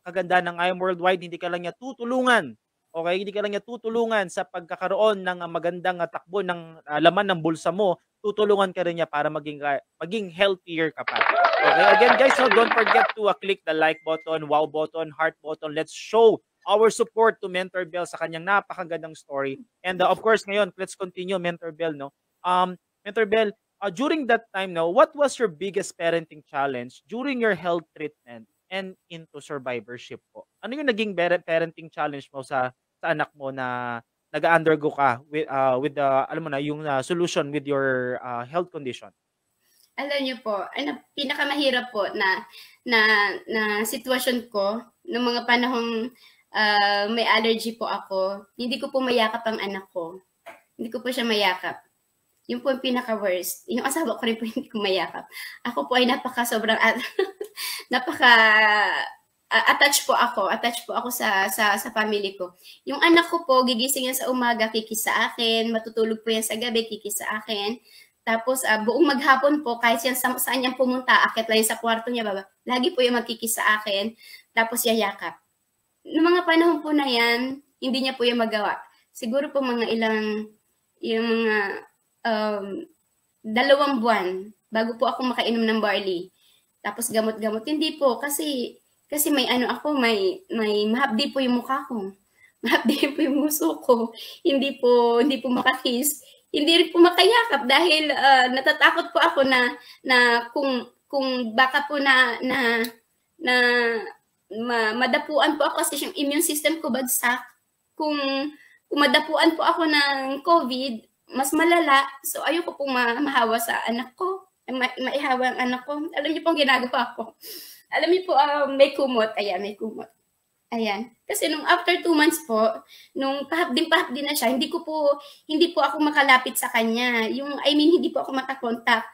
kagandaan ng I'm Worldwide, hindi ka lang niya tutulungan Okay, hindi ka lang niya tutulungan sa pagkakaroon ng ah, magandang ah, takbo ng ah, laman ng bulsa mo, tutulungan ka rin niya para maging maging healthier ka pa. Okay, again guys, so don't forget to uh, click the like button, wow button, heart button. Let's show our support to Mentor Bell sa kanyang napakagandang story. And uh, of course, ngayon, let's continue Mentor Bell, no? Um, Mentor Bell, uh, during that time, no, what was your biggest parenting challenge during your health treatment? and into survivorship po. Ano yung naging parenting challenge mo sa sa anak mo na nag-undergo ka with, ah, uh, with the, alam mo na, yung uh, solution with your uh, health condition? Alam niyo po, ano, pinakamahirap po na, na, na sitwasyon ko noong mga panahong uh, may allergy po ako, hindi ko po mayakap ang anak ko. Hindi ko po siya mayakap. Yung po yung pinaka-worst. Yung asawa ko rin po hindi ko mayakap. Ako po ay napaka sobrang, napaka uh, attached po ako, attached po ako sa, sa, sa family ko. Yung anak ko po, gigising yan sa umaga, kiki sa akin, matutulog po yan sa gabi, kiki sa akin. Tapos uh, buong maghapon po, kahit yan sa, saan yan pumunta, akit lang sa kwarto niya, baba, lagi po yung magkiki sa akin, tapos yayakap. Noong mga panahon po na yan, hindi niya po yung magawa. Siguro po mga ilang, yung mga um, dalawang buwan bago po ako makainom ng barley. Tapos gamot-gamot. Hindi po, kasi kasi may ano ako, may, may mahapdi po yung mukha ko. Mahapdi po yung gusto ko. Hindi po, hindi po makakiss. Hindi rin po makayakap dahil uh, natatakot po ako na, na kung, kung baka po na, na, na ma, madapuan po ako kasi yung immune system ko bagsak. Kung, kung madapuan po ako ng COVID, mas malala. So ayoko pong ma- mahawa sa anak ko. Ma- maihawa ang anak ko. Alam niyo pong ginagawa ko. Alam niyo po, uh, may kumot. Ayan, may kumot. Ayan. Kasi nung after two months po, nung pahapding-pahapding na siya, hindi ko po, hindi po ako makalapit sa kanya. Yung, I mean, hindi po ako makakontakt.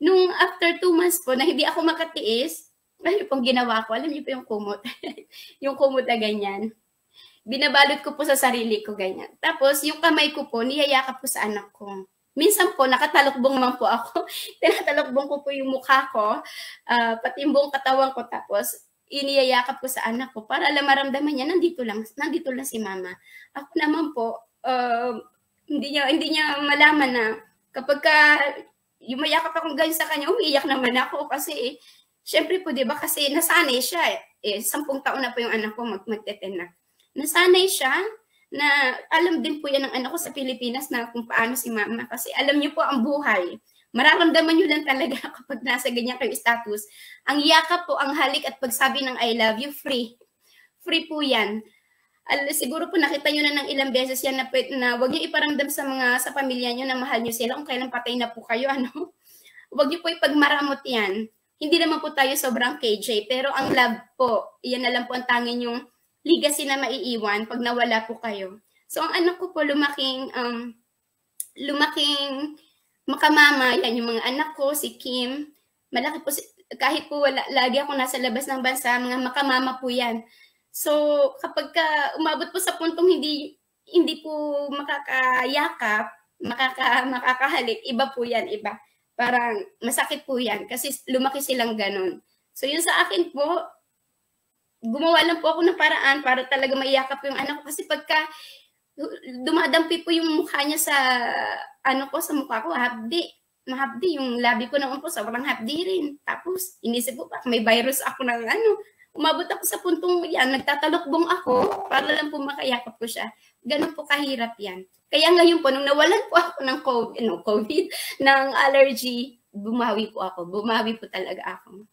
Nung after two months po, na hindi ako makatiis, ano pong ginawa ko? Alam niyo po yung kumot. yung kumot na ganyan. Binabalot ko po sa sarili ko ganyan. Tapos, yung kamay ko po, niyayakap ko sa anak ko. Minsan po, nakatalukbong naman po ako. Tinatalukbong ko po yung mukha ko, uh, pati yung buong katawan ko. Tapos, iniyayakap ko sa anak ko para alam maramdaman niya, nandito lang, nandito lang si mama. Ako naman po, uh, hindi niya, hindi niya malaman na kapag ka, yumayakap akong ganyan sa kanya, umiiyak naman ako kasi, eh, syempre po, di ba, kasi nasanay siya eh. eh sampung taon na po yung anak ko, mag, magteten na. Nasanay siya, na alam din po yan ng anak ko sa Pilipinas na kung paano si mama kasi alam niyo po ang buhay. Mararamdaman niyo lang talaga kapag nasa ganyan kayo status. Ang yakap po, ang halik at pagsabi ng I love you, free. Free po yan. Al, siguro po nakita niyo na ng ilang beses yan na, na wag niyo iparamdam sa mga sa pamilya niyo na mahal niyo sila kung kailan patay na po kayo. ano Wag niyo po ipagmaramot yan. Hindi naman po tayo sobrang KJ, pero ang love po, yan na lang po ang tangin yung legacy na maiiwan pag nawala po kayo. So ang anak ko po lumaking um, lumaking makamama, yan yung mga anak ko, si Kim, malaki po si, kahit po wala, lagi ako nasa labas ng bansa, mga makamama po yan. So kapag ka umabot po sa puntong hindi hindi po makakayakap, makaka, makakahalik, iba po yan, iba. Parang masakit po yan kasi lumaki silang ganun. So yun sa akin po, gumawa lang po ako ng paraan para talaga maiyakap yung anak ko. Kasi pagka dumadampi po yung mukha niya sa, ano ko, sa mukha ko, habdi. Mahabdi yung labi ko noon po, sobrang habdi rin. Tapos, inisip ko pa, may virus ako ng ano. Umabot ako sa puntong yan, nagtatalokbong ako para lang po makayakap ko siya. Ganun po kahirap yan. Kaya ngayon po, nung nawalan po ako ng COVID, no, COVID ng allergy, bumawi po ako. Bumawi po talaga ako.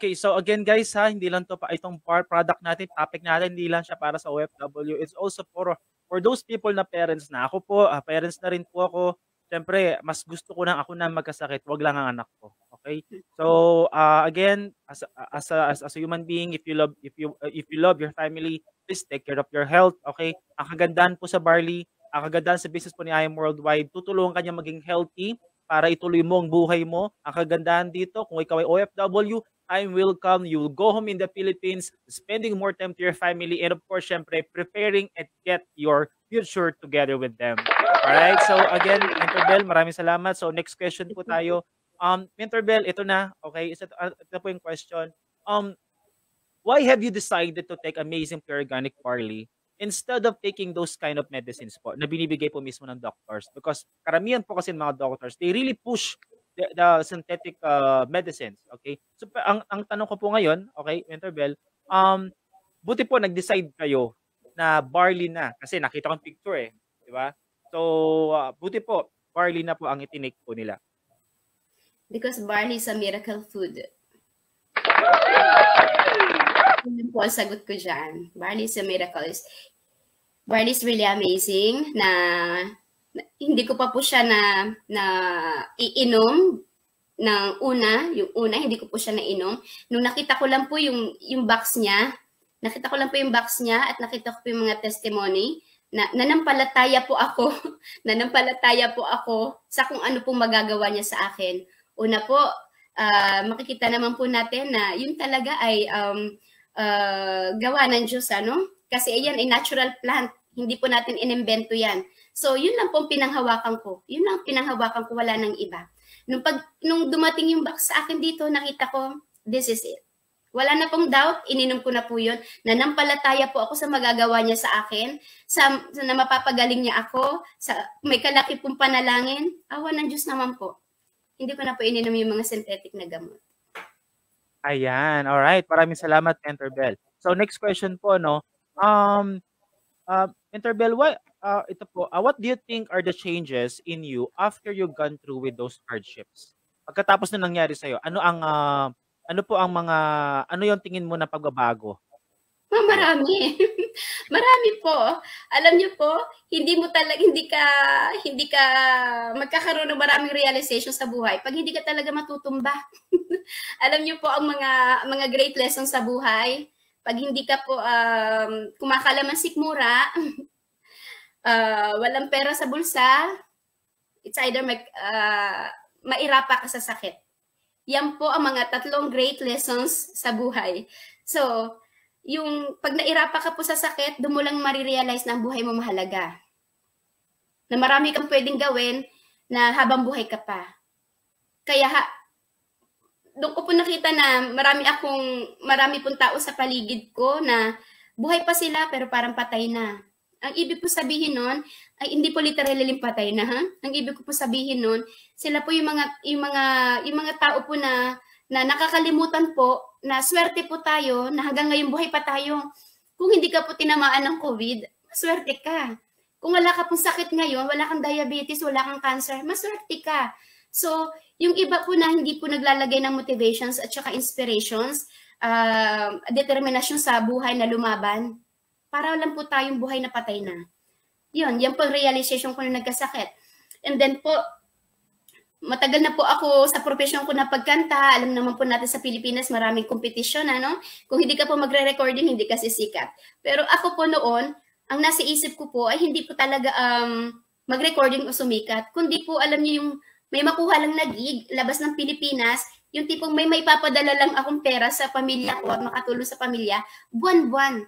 Okay. so again guys ha, hindi lang to pa itong product natin, topic natin, hindi lang siya para sa OFW. It's also for for those people na parents na ako po, uh, parents na rin po ako. Siyempre, mas gusto ko nang ako na magkasakit, wag lang ang anak ko. Okay? So, uh, again, as as a, as, as a human being, if you love if you uh, if you love your family, please take care of your health, okay? Ang kagandahan po sa barley, ang kagandahan sa business po ni I am Worldwide, tutulungan kanya maging healthy, para ituloy mo ang buhay mo. Ang kagandahan dito, kung ikaw ay OFW, time will come, you will go home in the Philippines, spending more time to your family, and of course, syempre, preparing and get your future together with them. Alright, so again, Mentor Bell, maraming salamat. So next question po tayo. Um, Mentor Bell, ito na, okay, ito, ah, ito po yung question. Um, why have you decided to take amazing pure organic barley instead of taking those kind of medicines po na binibigay po mismo ng doctors because karamihan po kasi ng mga doctors they really push the, the synthetic uh, medicines okay so ang ang tanong ko po ngayon okay Winterbell um buti po nag-decide kayo na barley na kasi nakita ko ang picture eh di ba so uh, buti po barley na po ang itinik po nila because barley is a miracle food yun po ang sagot ko dyan. Barley is a miracle. Brian is really amazing na, na hindi ko pa po siya na, na iinom ng una, yung una, hindi ko po siya nainom. Nung nakita ko lang po yung, yung box niya, nakita ko lang po yung box niya at nakita ko po yung mga testimony na nanampalataya po ako, nanampalataya po ako sa kung ano po magagawa niya sa akin. Una po, uh, makikita naman po natin na yun talaga ay um, uh, gawa ng Diyos, ano? Kasi ayan ay eh, natural plant. Hindi po natin inimbento yan. So, yun lang pong pinanghawakan ko. Yun lang pinanghawakan ko, wala nang iba. Nung, pag, nung dumating yung box sa akin dito, nakita ko, this is it. Wala na pong doubt, ininom ko na po yun. Nanampalataya po ako sa magagawa niya sa akin, sa, sa na mapapagaling niya ako, sa may kalaki pong panalangin. Awa ng Diyos naman po. Hindi ko na po ininom yung mga synthetic na gamot. Ayan, all right. Maraming salamat, Mentor Bell. So next question po, no? um, uh, Interbel, what, uh, ito po, uh, what do you think are the changes in you after you've gone through with those hardships? Pagkatapos na nangyari sa iyo ano ang, uh, ano po ang mga, ano yung tingin mo na pagbabago? marami. marami po. Alam niyo po, hindi mo talaga hindi ka hindi ka magkakaroon ng maraming realization sa buhay pag hindi ka talaga matutumba. Alam niyo po ang mga mga great lessons sa buhay pag hindi ka po um, kumakalaman mura, uh, walang pera sa bulsa, it's either mag, uh, mairapa ka sa sakit. Yan po ang mga tatlong great lessons sa buhay. So, yung pag nairapa ka po sa sakit, doon mo lang marirealize na ang buhay mo mahalaga. Na marami kang pwedeng gawin na habang buhay ka pa. Kaya ha, doon ko po nakita na marami akong, marami pong tao sa paligid ko na buhay pa sila pero parang patay na. Ang ibig po sabihin noon ay hindi po literally patay na. Ha? Ang ibig ko po sabihin noon, sila po yung mga, yung mga, yung mga tao po na, na nakakalimutan po, na swerte po tayo, na hanggang ngayon buhay pa tayo. Kung hindi ka po tinamaan ng COVID, maswerte ka. Kung wala ka pong sakit ngayon, wala kang diabetes, wala kang cancer, maswerte ka. So, yung iba po na hindi po naglalagay ng motivations at saka inspirations, uh, determinasyon sa buhay na lumaban, para lang po tayong buhay na patay na. Yun, yan po realization ko na nagkasakit. And then po, matagal na po ako sa profession ko na pagkanta. Alam naman po natin sa Pilipinas, maraming competition, ano? Kung hindi ka po magre-recording, hindi ka sikat. Pero ako po noon, ang nasa isip ko po ay hindi po talaga um, mag-recording o sumikat, kundi po alam niyo yung may makuha lang na gig labas ng Pilipinas, yung tipong may may maipapadala lang akong pera sa pamilya ko at makatulong sa pamilya, buwan-buwan.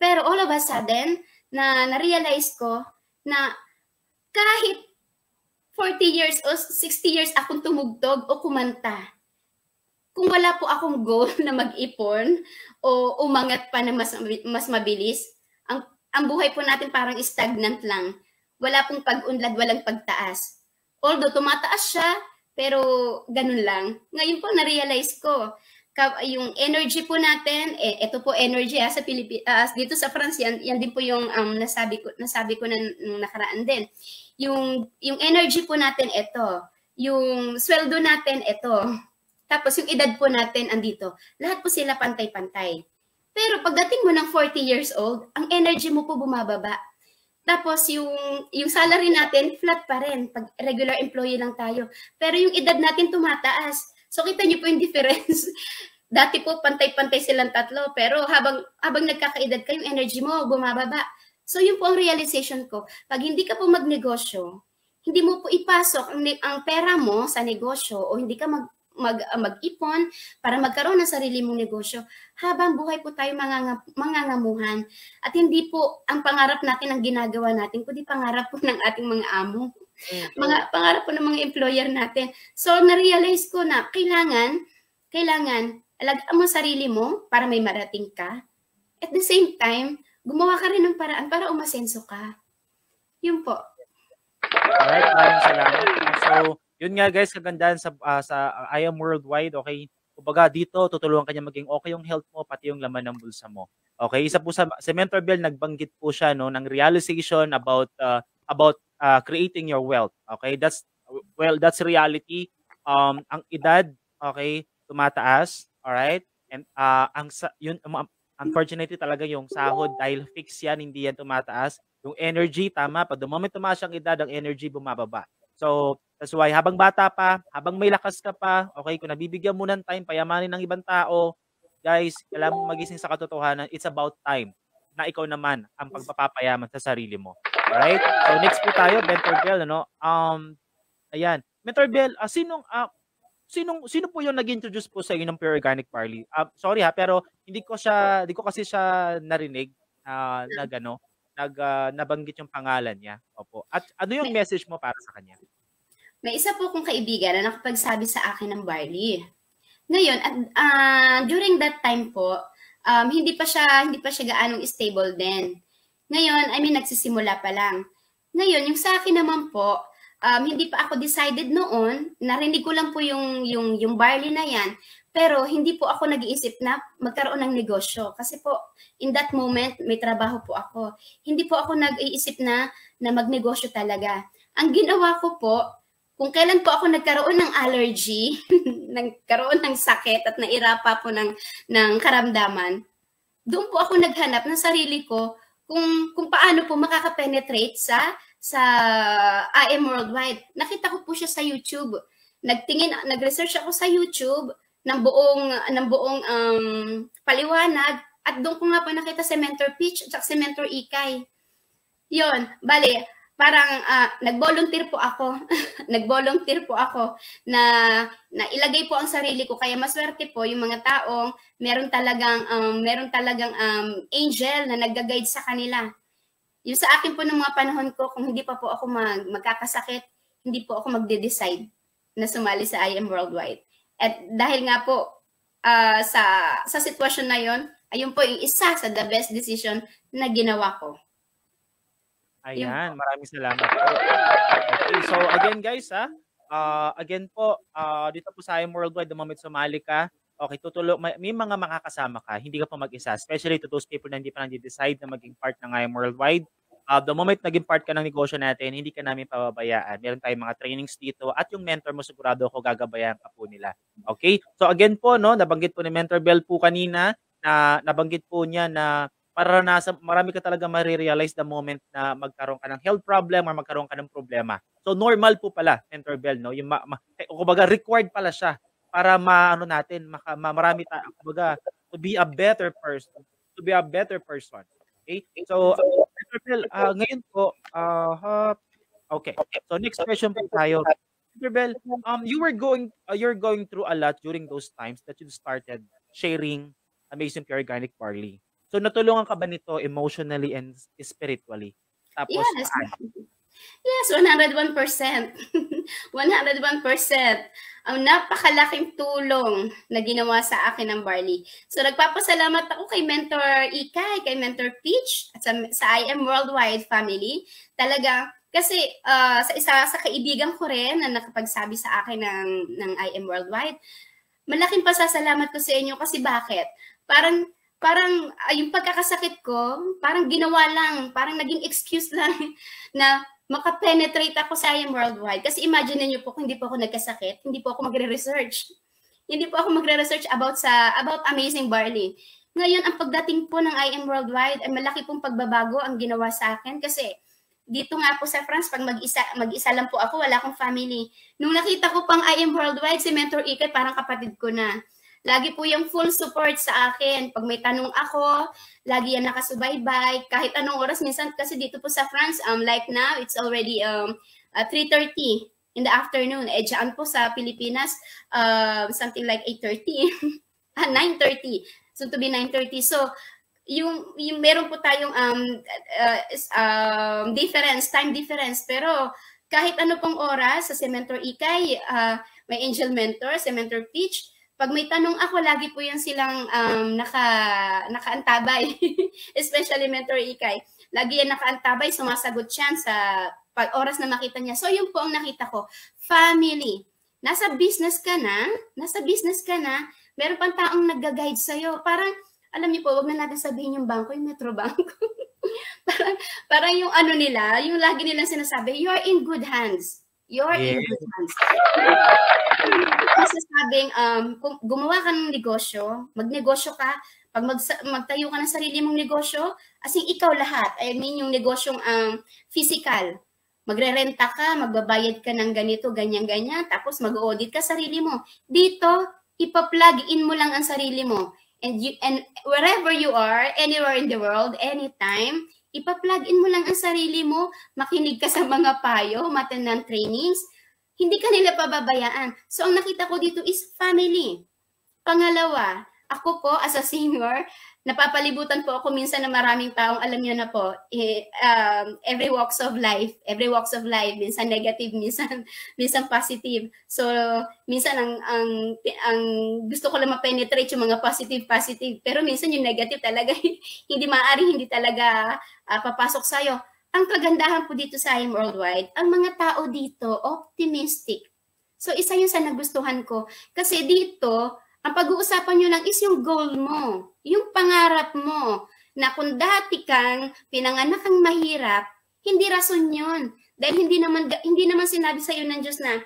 Pero all of a sudden, na na-realize ko na kahit 40 years o 60 years akong tumugtog o kumanta, kung wala po akong goal na mag-ipon o umangat pa na mas, mas mabilis, ang, ang buhay po natin parang stagnant lang. Wala pong pag-unlad, walang pagtaas. Although tumataas siya, pero ganun lang. Ngayon po na-realize ko yung energy po natin, eh, ito po energy ha, ah, sa Pilipinas, uh, dito sa France, yan, yan din po yung um, nasabi ko nasabi ko na nung nakaraan din. Yung yung energy po natin ito, yung sweldo natin ito. Tapos yung edad po natin andito. Lahat po sila pantay-pantay. Pero pagdating mo ng 40 years old, ang energy mo po bumababa tapos yung, yung salary natin, flat pa rin. Pag regular employee lang tayo. Pero yung edad natin tumataas. So kita niyo po yung difference. Dati po pantay-pantay silang tatlo. Pero habang, habang nagkakaedad ka, yung energy mo bumababa. So yun po ang realization ko. Pag hindi ka po magnegosyo, hindi mo po ipasok ang, ang pera mo sa negosyo o hindi ka mag, mag, ah, mag-ipon para magkaroon ng sarili mong negosyo habang buhay po tayo manganga, mangangamuhan. At hindi po ang pangarap natin ang ginagawa natin, kundi pangarap po ng ating mga amo. Mm-hmm. Mga pangarap po ng mga employer natin. So na-realize ko na kailangan kailangan alagaan mo sarili mo para may marating ka. At the same time, gumawa ka rin ng paraan para umasenso ka. Yun po. Alright, maraming salamat. So, yun nga guys, kagandahan sa, uh, sa ah, I am worldwide, okay? Kumbaga dito, tutulungan kanya maging okay yung health mo, pati yung laman ng bulsa mo. Okay, isa po sa si Mentor Bill nagbanggit po siya no ng realization about uh, about uh, creating your wealth. Okay, that's well that's reality. Um ang edad, okay, tumataas, all right? And uh ang yun um, um, unfortunately talaga yung sahod dahil fix yan, hindi yan tumataas. Yung energy tama, pa, the moment tumaas ang edad, ang energy bumababa. So, that's why habang bata pa, habang may lakas ka pa, okay, kung nabibigyan mo ng time, payamanin ng ibang tao, guys, alam mo magising sa katotohanan, it's about time na ikaw naman ang pagpapayaman sa sarili mo. Alright? So, next po tayo, Mentor Bell, ano? Um, ayan. Mentor Bell, uh, sinong, uh, sinong, sino po yung nag-introduce po sa inyo ng Pure Organic Barley? Uh, sorry ha, pero hindi ko siya, hindi ko kasi siya narinig uh, nag, ano, nag, uh, nabanggit yung pangalan niya. Opo. At ano yung message mo para sa kanya? May isa po kong kaibigan na nakapagsabi sa akin ng barley. Ngayon, at, uh, during that time po, um, hindi pa siya hindi pa siya gaanong stable din. Ngayon, I mean nagsisimula pa lang. Ngayon, yung sa akin naman po, um, hindi pa ako decided noon, narinig ko lang po yung yung yung barley na yan, pero hindi po ako nag-iisip na magkaroon ng negosyo kasi po in that moment may trabaho po ako. Hindi po ako nag-iisip na na magnegosyo talaga. Ang ginawa ko po, kung kailan po ako nagkaroon ng allergy, nagkaroon ng sakit at nairapa po ng, ng karamdaman, doon po ako naghanap ng sarili ko kung, kung paano po makakapenetrate sa, sa IM Worldwide. Nakita ko po siya sa YouTube. Nagtingin, nag-research ako sa YouTube ng buong, ng buong um, paliwanag at doon ko nga po nakita si Mentor Peach at si Mentor Ikay. Yon, bali, parang uh, ah, nag po ako, nagvolunteer po ako na, na ilagay po ang sarili ko kaya maswerte po yung mga taong meron talagang um, meron talagang um, angel na nagga-guide sa kanila. Yung sa akin po ng mga panahon ko kung hindi pa po ako mag magkakasakit, hindi po ako magde-decide na sumali sa I worldwide. At dahil nga po uh, sa sa sitwasyon na 'yon, ayun po yung isa sa the best decision na ginawa ko. Ayan, maraming salamat po. Okay, so again guys, ha? uh, ah, again po, uh, dito po sa IM Worldwide, dumamit sumali ka. Okay, tutulo, may, may mga makakasama ka, hindi ka pa mag-isa. Especially to those people na hindi pa nag-decide na maging part ng IM Worldwide. Uh, the moment naging part ka ng negosyo natin, hindi ka namin pababayaan. Meron tayong mga trainings dito at yung mentor mo sigurado ako gagabayan ka po nila. Okay? So again po, no, nabanggit po ni Mentor Bell po kanina na nabanggit po niya na maranasan, marami ka talaga marirealize the moment na magkaroon ka ng health problem or magkaroon ka ng problema. So normal po pala, Mentor Bell, no? Yung ma, ma, eh, kumbaga required pala siya para maano natin, maka, ma, marami ta, kumbaga to be a better person, to be a better person. Okay? So, uh, Mentor Bell, uh, ngayon po, uh, okay. So next question po tayo. Mentor Bell, um, you were going, uh, you're going through a lot during those times that you started sharing Amazing Pure Organic Barley. So natulungan ka ba nito emotionally and spiritually? Tapos yes. Yes, 101%. 101%. Ang napakalaking tulong na ginawa sa akin ng Barley. So nagpapasalamat ako kay Mentor Ikay, kay Mentor Peach, at sa, sa IM Worldwide Family. Talaga, kasi uh, sa isa sa kaibigan ko rin na nakapagsabi sa akin ng, ng IM Worldwide, malaking pasasalamat ko sa inyo kasi bakit? Parang parang ah, yung pagkakasakit ko, parang ginawa lang, parang naging excuse lang na makapenetrate ako sa IM Worldwide. Kasi imagine niyo po kung hindi po ako nagkasakit, hindi po ako magre-research. Hindi po ako magre-research about sa about amazing barley. Ngayon, ang pagdating po ng IM Worldwide, ay malaki pong pagbabago ang ginawa sa akin kasi dito nga po sa France, pag mag-isa, mag-isa lang po ako, wala akong family. Nung nakita ko pang IM Worldwide, si Mentor Ike, parang kapatid ko na Lagi po yung full support sa akin. Pag may tanong ako, lagi yan nakasubaybay. Kahit anong oras, minsan kasi dito po sa France, um, like now, it's already um, uh, 3.30 in the afternoon. Eh, dyan po sa Pilipinas, uh, something like 8.30, 9.30. So to be 9.30. So, yung, yung meron po tayong um, uh, um, difference, time difference, pero kahit ano pong oras sa si Mentor Ikay, uh, may Angel Mentor, si Mentor Peach, pag may tanong ako, lagi po yan silang um, naka, nakaantabay. Especially Mentor Ikay. Lagi yan nakaantabay, sumasagot siya sa pag oras na makita niya. So, yun po ang nakita ko. Family. Nasa business ka na, nasa business ka na, meron pang taong nag-guide sa'yo. Parang, alam niyo po, wag na natin sabihin yung banko, yung Metro Banko. parang, parang yung ano nila, yung lagi nilang sinasabi, you are in good hands your yeah. investments. Masasabing, um, kung gumawa ka ng negosyo, magnegosyo ka, pag mag, magtayo ka ng sarili mong negosyo, as in ikaw lahat, I mean yung negosyong um, physical, magre-renta ka, magbabayad ka ng ganito, ganyan-ganyan, tapos mag-audit ka sarili mo. Dito, ipa-plug in mo lang ang sarili mo. And, you, and wherever you are, anywhere in the world, anytime, Ipa-plug in mo lang ang sarili mo, makinig ka sa mga payo, matanang trainings, hindi ka nila pababayaan. So ang nakita ko dito is family. Pangalawa, ako ko as a senior, napapalibutan po ako minsan na maraming taong alam niyo na po, eh, um, every walks of life, every walks of life, minsan negative, minsan, minsan positive. So, minsan ang, ang, ang gusto ko lang ma-penetrate yung mga positive, positive. Pero minsan yung negative talaga, hindi maaaring hindi talaga uh, papasok iyo Ang kagandahan po dito sa I'm Worldwide, ang mga tao dito, optimistic. So, isa yun sa nagustuhan ko. Kasi dito, ang pag-uusapan nyo lang is yung goal mo, yung pangarap mo, na kung dati kang pinanganak kang mahirap, hindi rason yun. Dahil hindi naman, hindi naman sinabi sa'yo ng Diyos na,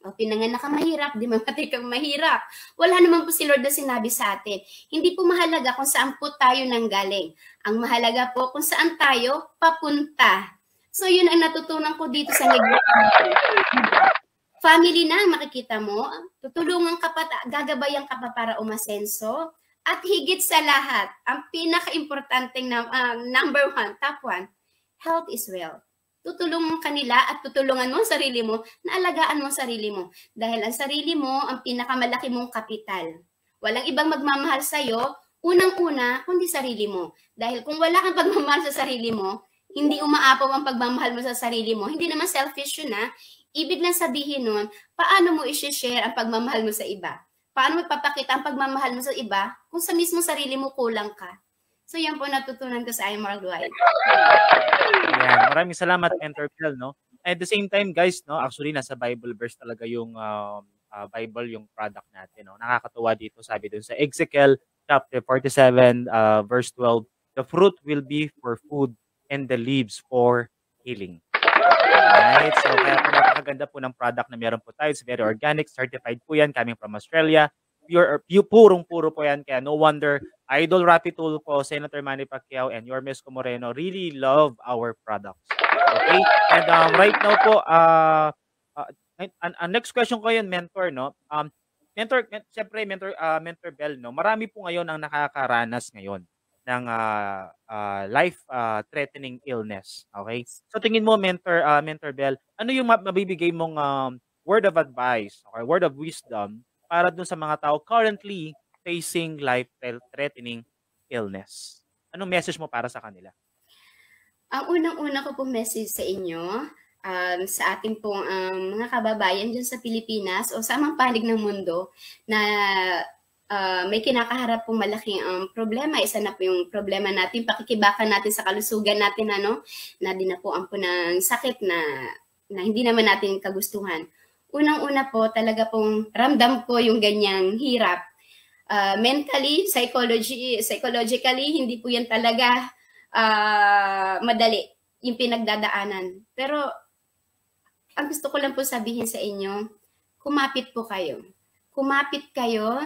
o, oh, pinanganak kang mahirap, di mamatay kang mahirap. Wala naman po si Lord na sinabi sa atin. Hindi po mahalaga kung saan po tayo nanggaling. Ang mahalaga po kung saan tayo papunta. So, yun ang natutunan ko dito sa negosyo. Family na ang makikita mo, tutulungan ka pa, gagabayan ka pa para umasenso. At higit sa lahat, ang pinaka-importanting na, uh, number one, top one, health is wealth. Tutulungan kanila at tutulungan mo ang sarili mo na alagaan mo ang sarili mo. Dahil ang sarili mo ang pinakamalaki mong kapital. Walang ibang magmamahal sa'yo, unang-una, kundi sarili mo. Dahil kung wala kang pagmamahal sa sarili mo, hindi umaapaw ang pagmamahal mo sa sarili mo. Hindi naman selfish yun ha. Ah. Ibig lang sabihin nun, paano mo i-share ang pagmamahal mo sa iba? Paano mo ipapakita ang pagmamahal mo sa iba kung sa mismo sarili mo kulang ka? So yan po natutunan ko sa IMR Dwight. Yeah, maraming salamat Mentor Bill, no? At the same time guys, no, actually nasa Bible verse talaga yung um, uh, Bible yung product natin, no. Nakakatuwa dito sabi dun sa Ezekiel chapter 47 uh, ah, verse 12, the fruit will be for food and the leaves for healing. Right? so kaya po napakaganda po ng product na meron po tayo. It's very organic, certified po yan, coming from Australia. Pure, er, pure purong-puro po yan. Kaya no wonder, Idol Rapi Tool po, Senator Manny Pacquiao, and your Miss Moreno really love our products. Okay? And um, right now po, uh, ah, uh, ah, ang, ang next question ko yun, mentor, no? Um, mentor, men, syempre, mentor, uh, mentor Bell, no? Marami po ngayon ang nakakaranas ngayon ng uh, uh, life uh, threatening illness okay so tingin mo mentor uh, mentor Bell ano yung mabibigay mong um, word of advice okay word of wisdom para dun sa mga tao currently facing life threatening illness ano message mo para sa kanila ang uh, unang-una ko po message sa inyo um, sa ating pong um, mga kababayan dyan sa Pilipinas o sa amang panig ng mundo na uh, may kinakaharap pong malaking um, problema. Isa na po yung problema natin, pakikibakan natin sa kalusugan natin, ano, na din na po ang ng sakit na, na hindi naman natin kagustuhan. Unang-una po, talaga pong ramdam ko yung ganyang hirap. Uh, mentally, psychology, psychologically, hindi po yan talaga uh, madali yung pinagdadaanan. Pero ang gusto ko lang po sabihin sa inyo, kumapit po kayo. Kumapit kayo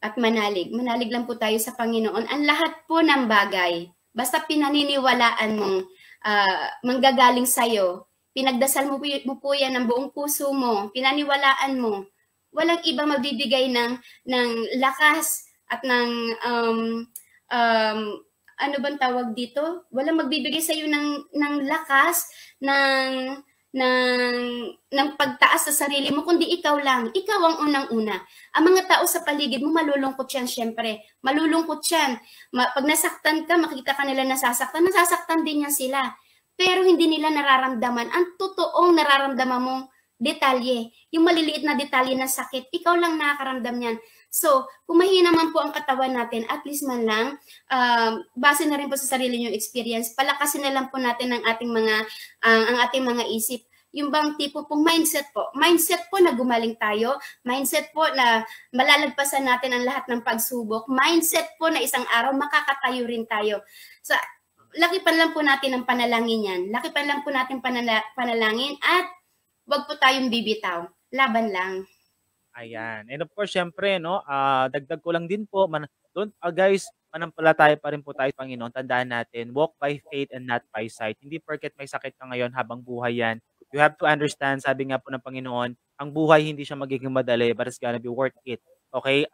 at manalig. Manalig lang po tayo sa Panginoon. Ang lahat po ng bagay, basta pinaniniwalaan mong uh, manggagaling sa'yo, pinagdasal mo, mo po yan ng buong puso mo, pinaniwalaan mo, walang iba magbibigay ng, ng lakas at ng, um, um, ano bang tawag dito? Walang magbibigay sa'yo ng, ng lakas, ng ng, ng pagtaas sa sarili mo, kundi ikaw lang. Ikaw ang unang-una. Ang mga tao sa paligid mo, malulungkot yan, syempre. Malulungkot yan. Ma- pag nasaktan ka, makita ka nila nasasaktan, nasasaktan din yan sila. Pero hindi nila nararamdaman ang totoong nararamdaman mong detalye. Yung maliliit na detalye na sakit, ikaw lang nakakaramdam yan. So, kung mahina man po ang katawan natin, at least man lang, um, base na rin po sa sarili nyo experience, palakasin na lang po natin ang ating mga, uh, ang ating mga isip yung bang tipo pong mindset po. Mindset po na gumaling tayo, mindset po na malalagpasan natin ang lahat ng pagsubok, mindset po na isang araw makakatayo rin tayo. So, laki pa lang po natin ang panalangin yan. pa lang po natin panala- panalangin at wag po tayong bibitaw. Laban lang. Ayan. And of course, syempre, no, uh, dagdag ko lang din po, man, don't, uh, guys, manampalataya pa rin po tayo, Panginoon. Tandaan natin, walk by faith and not by sight. Hindi porket may sakit ka ngayon habang buhay yan. You have to understand, sabi nga po ng Panginoon, ang buhay hindi siya magiging madali, but it's gonna be worth it. Okay?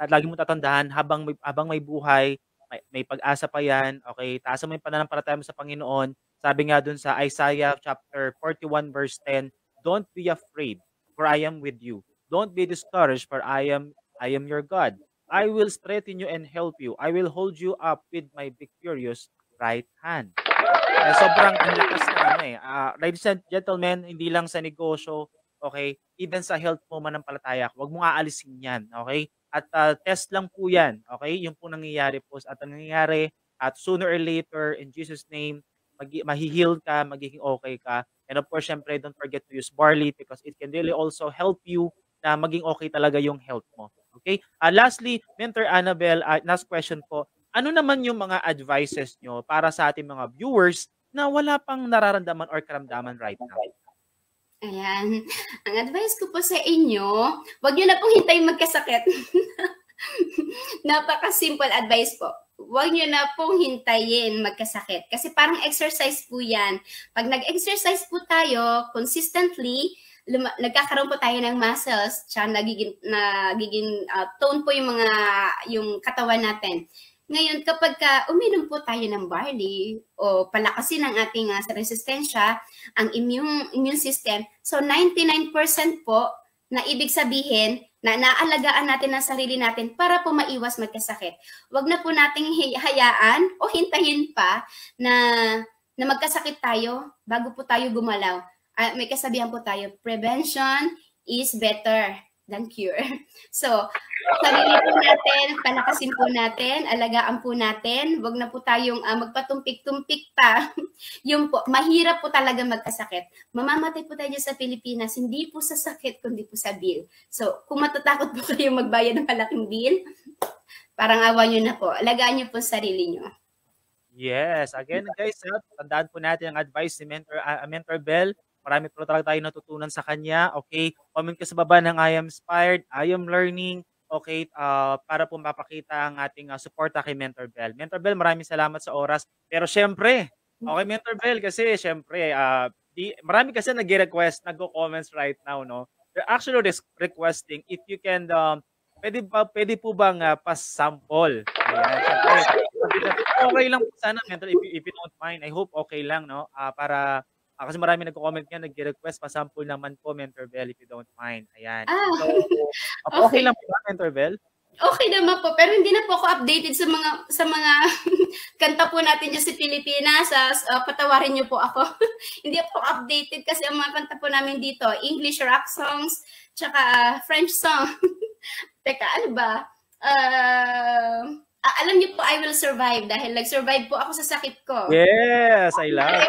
At lagi mo tatandaan, habang may, habang may buhay, may, may pag-asa pa yan, okay? Taas mo yung pananampalataya mo sa Panginoon. Sabi nga dun sa Isaiah chapter 41 verse 10, Don't be afraid, for I am with you Don't be discouraged, for I am I am your God. I will strengthen you and help you. I will hold you up with my victorious right hand. Eh, sobrang ang lakas na ano eh. Uh, ladies and gentlemen, hindi lang sa negosyo, okay? Even sa health mo man palataya, huwag mo aalisin yan, okay? At uh, test lang po yan, okay? Yung po nangyayari po at ang nangyayari at sooner or later, in Jesus' name, mag- mahihil ka, magiging okay ka. And of course, syempre, don't forget to use barley because it can really also help you na maging okay talaga yung health mo. Okay? Uh, lastly, Mentor Annabel, uh, last question po. Ano naman yung mga advices nyo para sa ating mga viewers na wala pang nararamdaman or karamdaman right now? Ayan. Ang advice ko po sa inyo, wag nyo na pong hintayin magkasakit. Napaka-simple advice po. Huwag nyo na pong hintayin magkasakit. Kasi parang exercise po yan. Pag nag-exercise po tayo consistently, luma- nagkakaroon po tayo ng muscles, tsaka nagiging, nagiging uh, tone po yung mga, yung katawan natin. Ngayon, kapag ka uminom po tayo ng barley o palakasin ang ating uh, resistensya, ang immune, immune system, so 99% po na ibig sabihin na naalagaan natin ang sarili natin para po maiwas magkasakit. Huwag na po nating hayaan o hintayin pa na na magkasakit tayo bago po tayo gumalaw uh, may kasabihan po tayo, prevention is better than cure. So, sarili po natin, palakasin po natin, alagaan po natin, huwag na po tayong uh, magpatumpik-tumpik pa. Yung po, mahirap po talaga magkasakit. Mamamatay po tayo sa Pilipinas, hindi po sa sakit, kundi po sa bill. So, kung matatakot po kayo magbayad ng malaking bill, parang awa nyo na po. Alagaan nyo po sarili nyo. Yes. Again, guys, tandaan po natin ang advice ni Mentor, uh, Mentor Bell Marami pa talaga tayo natutunan sa kanya. Okay? Comment ka sa baba ng I am inspired, I am learning, okay, uh, para po mapakita ang ating uh, suporta kay Mentor Bell. Mentor Bell, maraming salamat sa oras. Pero syempre, okay, Mentor Bell, kasi syempre, uh, di, marami kasi nag-request, nag-comments right now, no? They're actually requesting if you can, um, pwede, ba, pwede po bang uh, pa-sample? Ayan, okay lang po sana, Mentor, if, if you don't mind. I hope okay lang, no? Uh, para Uh, kasi marami nagko-comment nga, nag-request pa sample naman po, Mentor Bell, if you don't mind. Ayan. Ah, so, okay. okay lang po ba, Mentor Bell? Okay naman po, pero hindi na po ako updated sa mga sa mga kanta po natin dyan sa Pilipinas. As, ah, uh, ah, patawarin niyo po ako. hindi po updated kasi ang mga kanta po namin dito, English rock songs, tsaka uh, French song. Teka, ano ba? Uh, uh, alam niyo po, I will survive dahil nag-survive po ako sa sakit ko. Yes, I love it.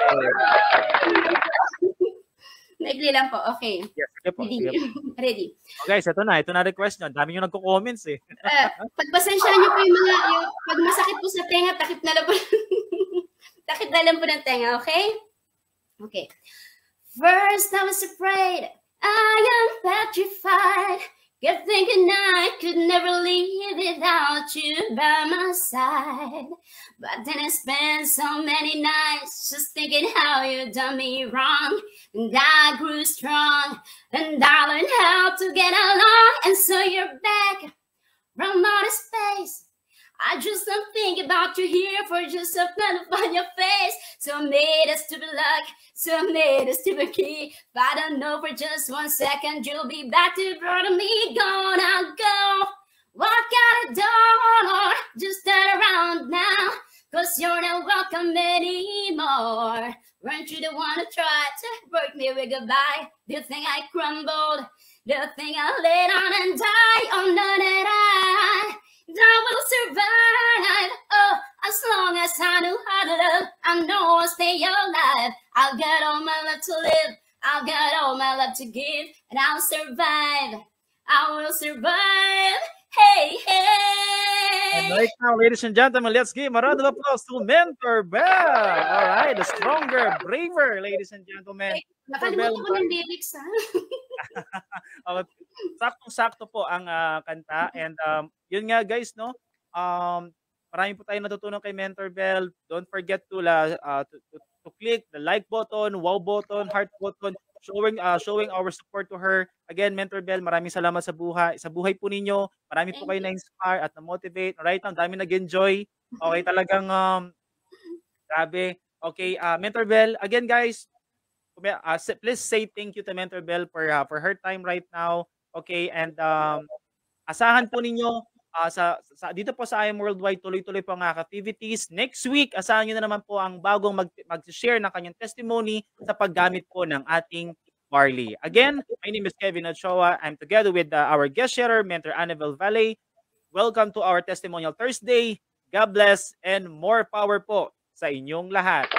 Naigli lang po, okay. Yes, sige po. Ready. Sige po. Ready. Oh, guys, ito na. Ito na request nyo. dami nyo nagko-comments eh. uh, eh, pagpasensya nyo po yung mga, yung, pag masakit po sa tenga, takip na lang po. takip na lang po ng tenga, okay? Okay. First, I was afraid. I am petrified. you thinking I could never live without you by my side. But then I spent so many nights just thinking how you done me wrong. And I grew strong and I learned how to get along. And so you're back from outer space I drew something about you here for just a fun upon your face. So made a stupid luck, so made a stupid key. But I don't know for just one second you'll be back to brother me. Gonna go walk out a door or just turn around now. Cause you're not welcome anymore. Weren't you the one who tried to break me with goodbye? Do you think I crumbled? Do you think I laid on and died? Oh, no, that I. I will survive. Oh, as long as I know how to love, I know I'll stay alive. I've got all my love to live. I've got all my love to give, and I'll survive. I will survive. Hey, hey. And right now, ladies and gentlemen, let's give a round of applause to Mentor Bell. All right, the stronger, braver, ladies and gentlemen. Nakalimutan ko ng lyrics, ha? Oh, saktong-sakto po ang uh, kanta. And um, yun nga, guys, no? Um, marami po tayong natutunan kay Mentor Bell. Don't forget to, uh, to, to, to click the like button, wow button, heart button, showing uh, showing our support to her. Again, Mentor Bell, maraming salamat sa buhay. Sa buhay po ninyo, marami Thank po kayo na-inspire at na-motivate. Right now, dami nag-enjoy. Okay, talagang um, grabe. Okay, uh, Mentor Bell, again guys, uh, please say thank you to Mentor Bell for uh, for her time right now. Okay, and um, asahan po ninyo uh, sa, sa dito po sa IM Worldwide tuloy-tuloy po ang activities. Next week, asahan niyo na naman po ang bagong mag, mag-share ng kanyang testimony sa paggamit po ng ating barley. Again, my name is Kevin Ochoa. I'm together with uh, our guest sharer, Mentor Annabel Valle. Welcome to our Testimonial Thursday. God bless and more power po sa inyong lahat.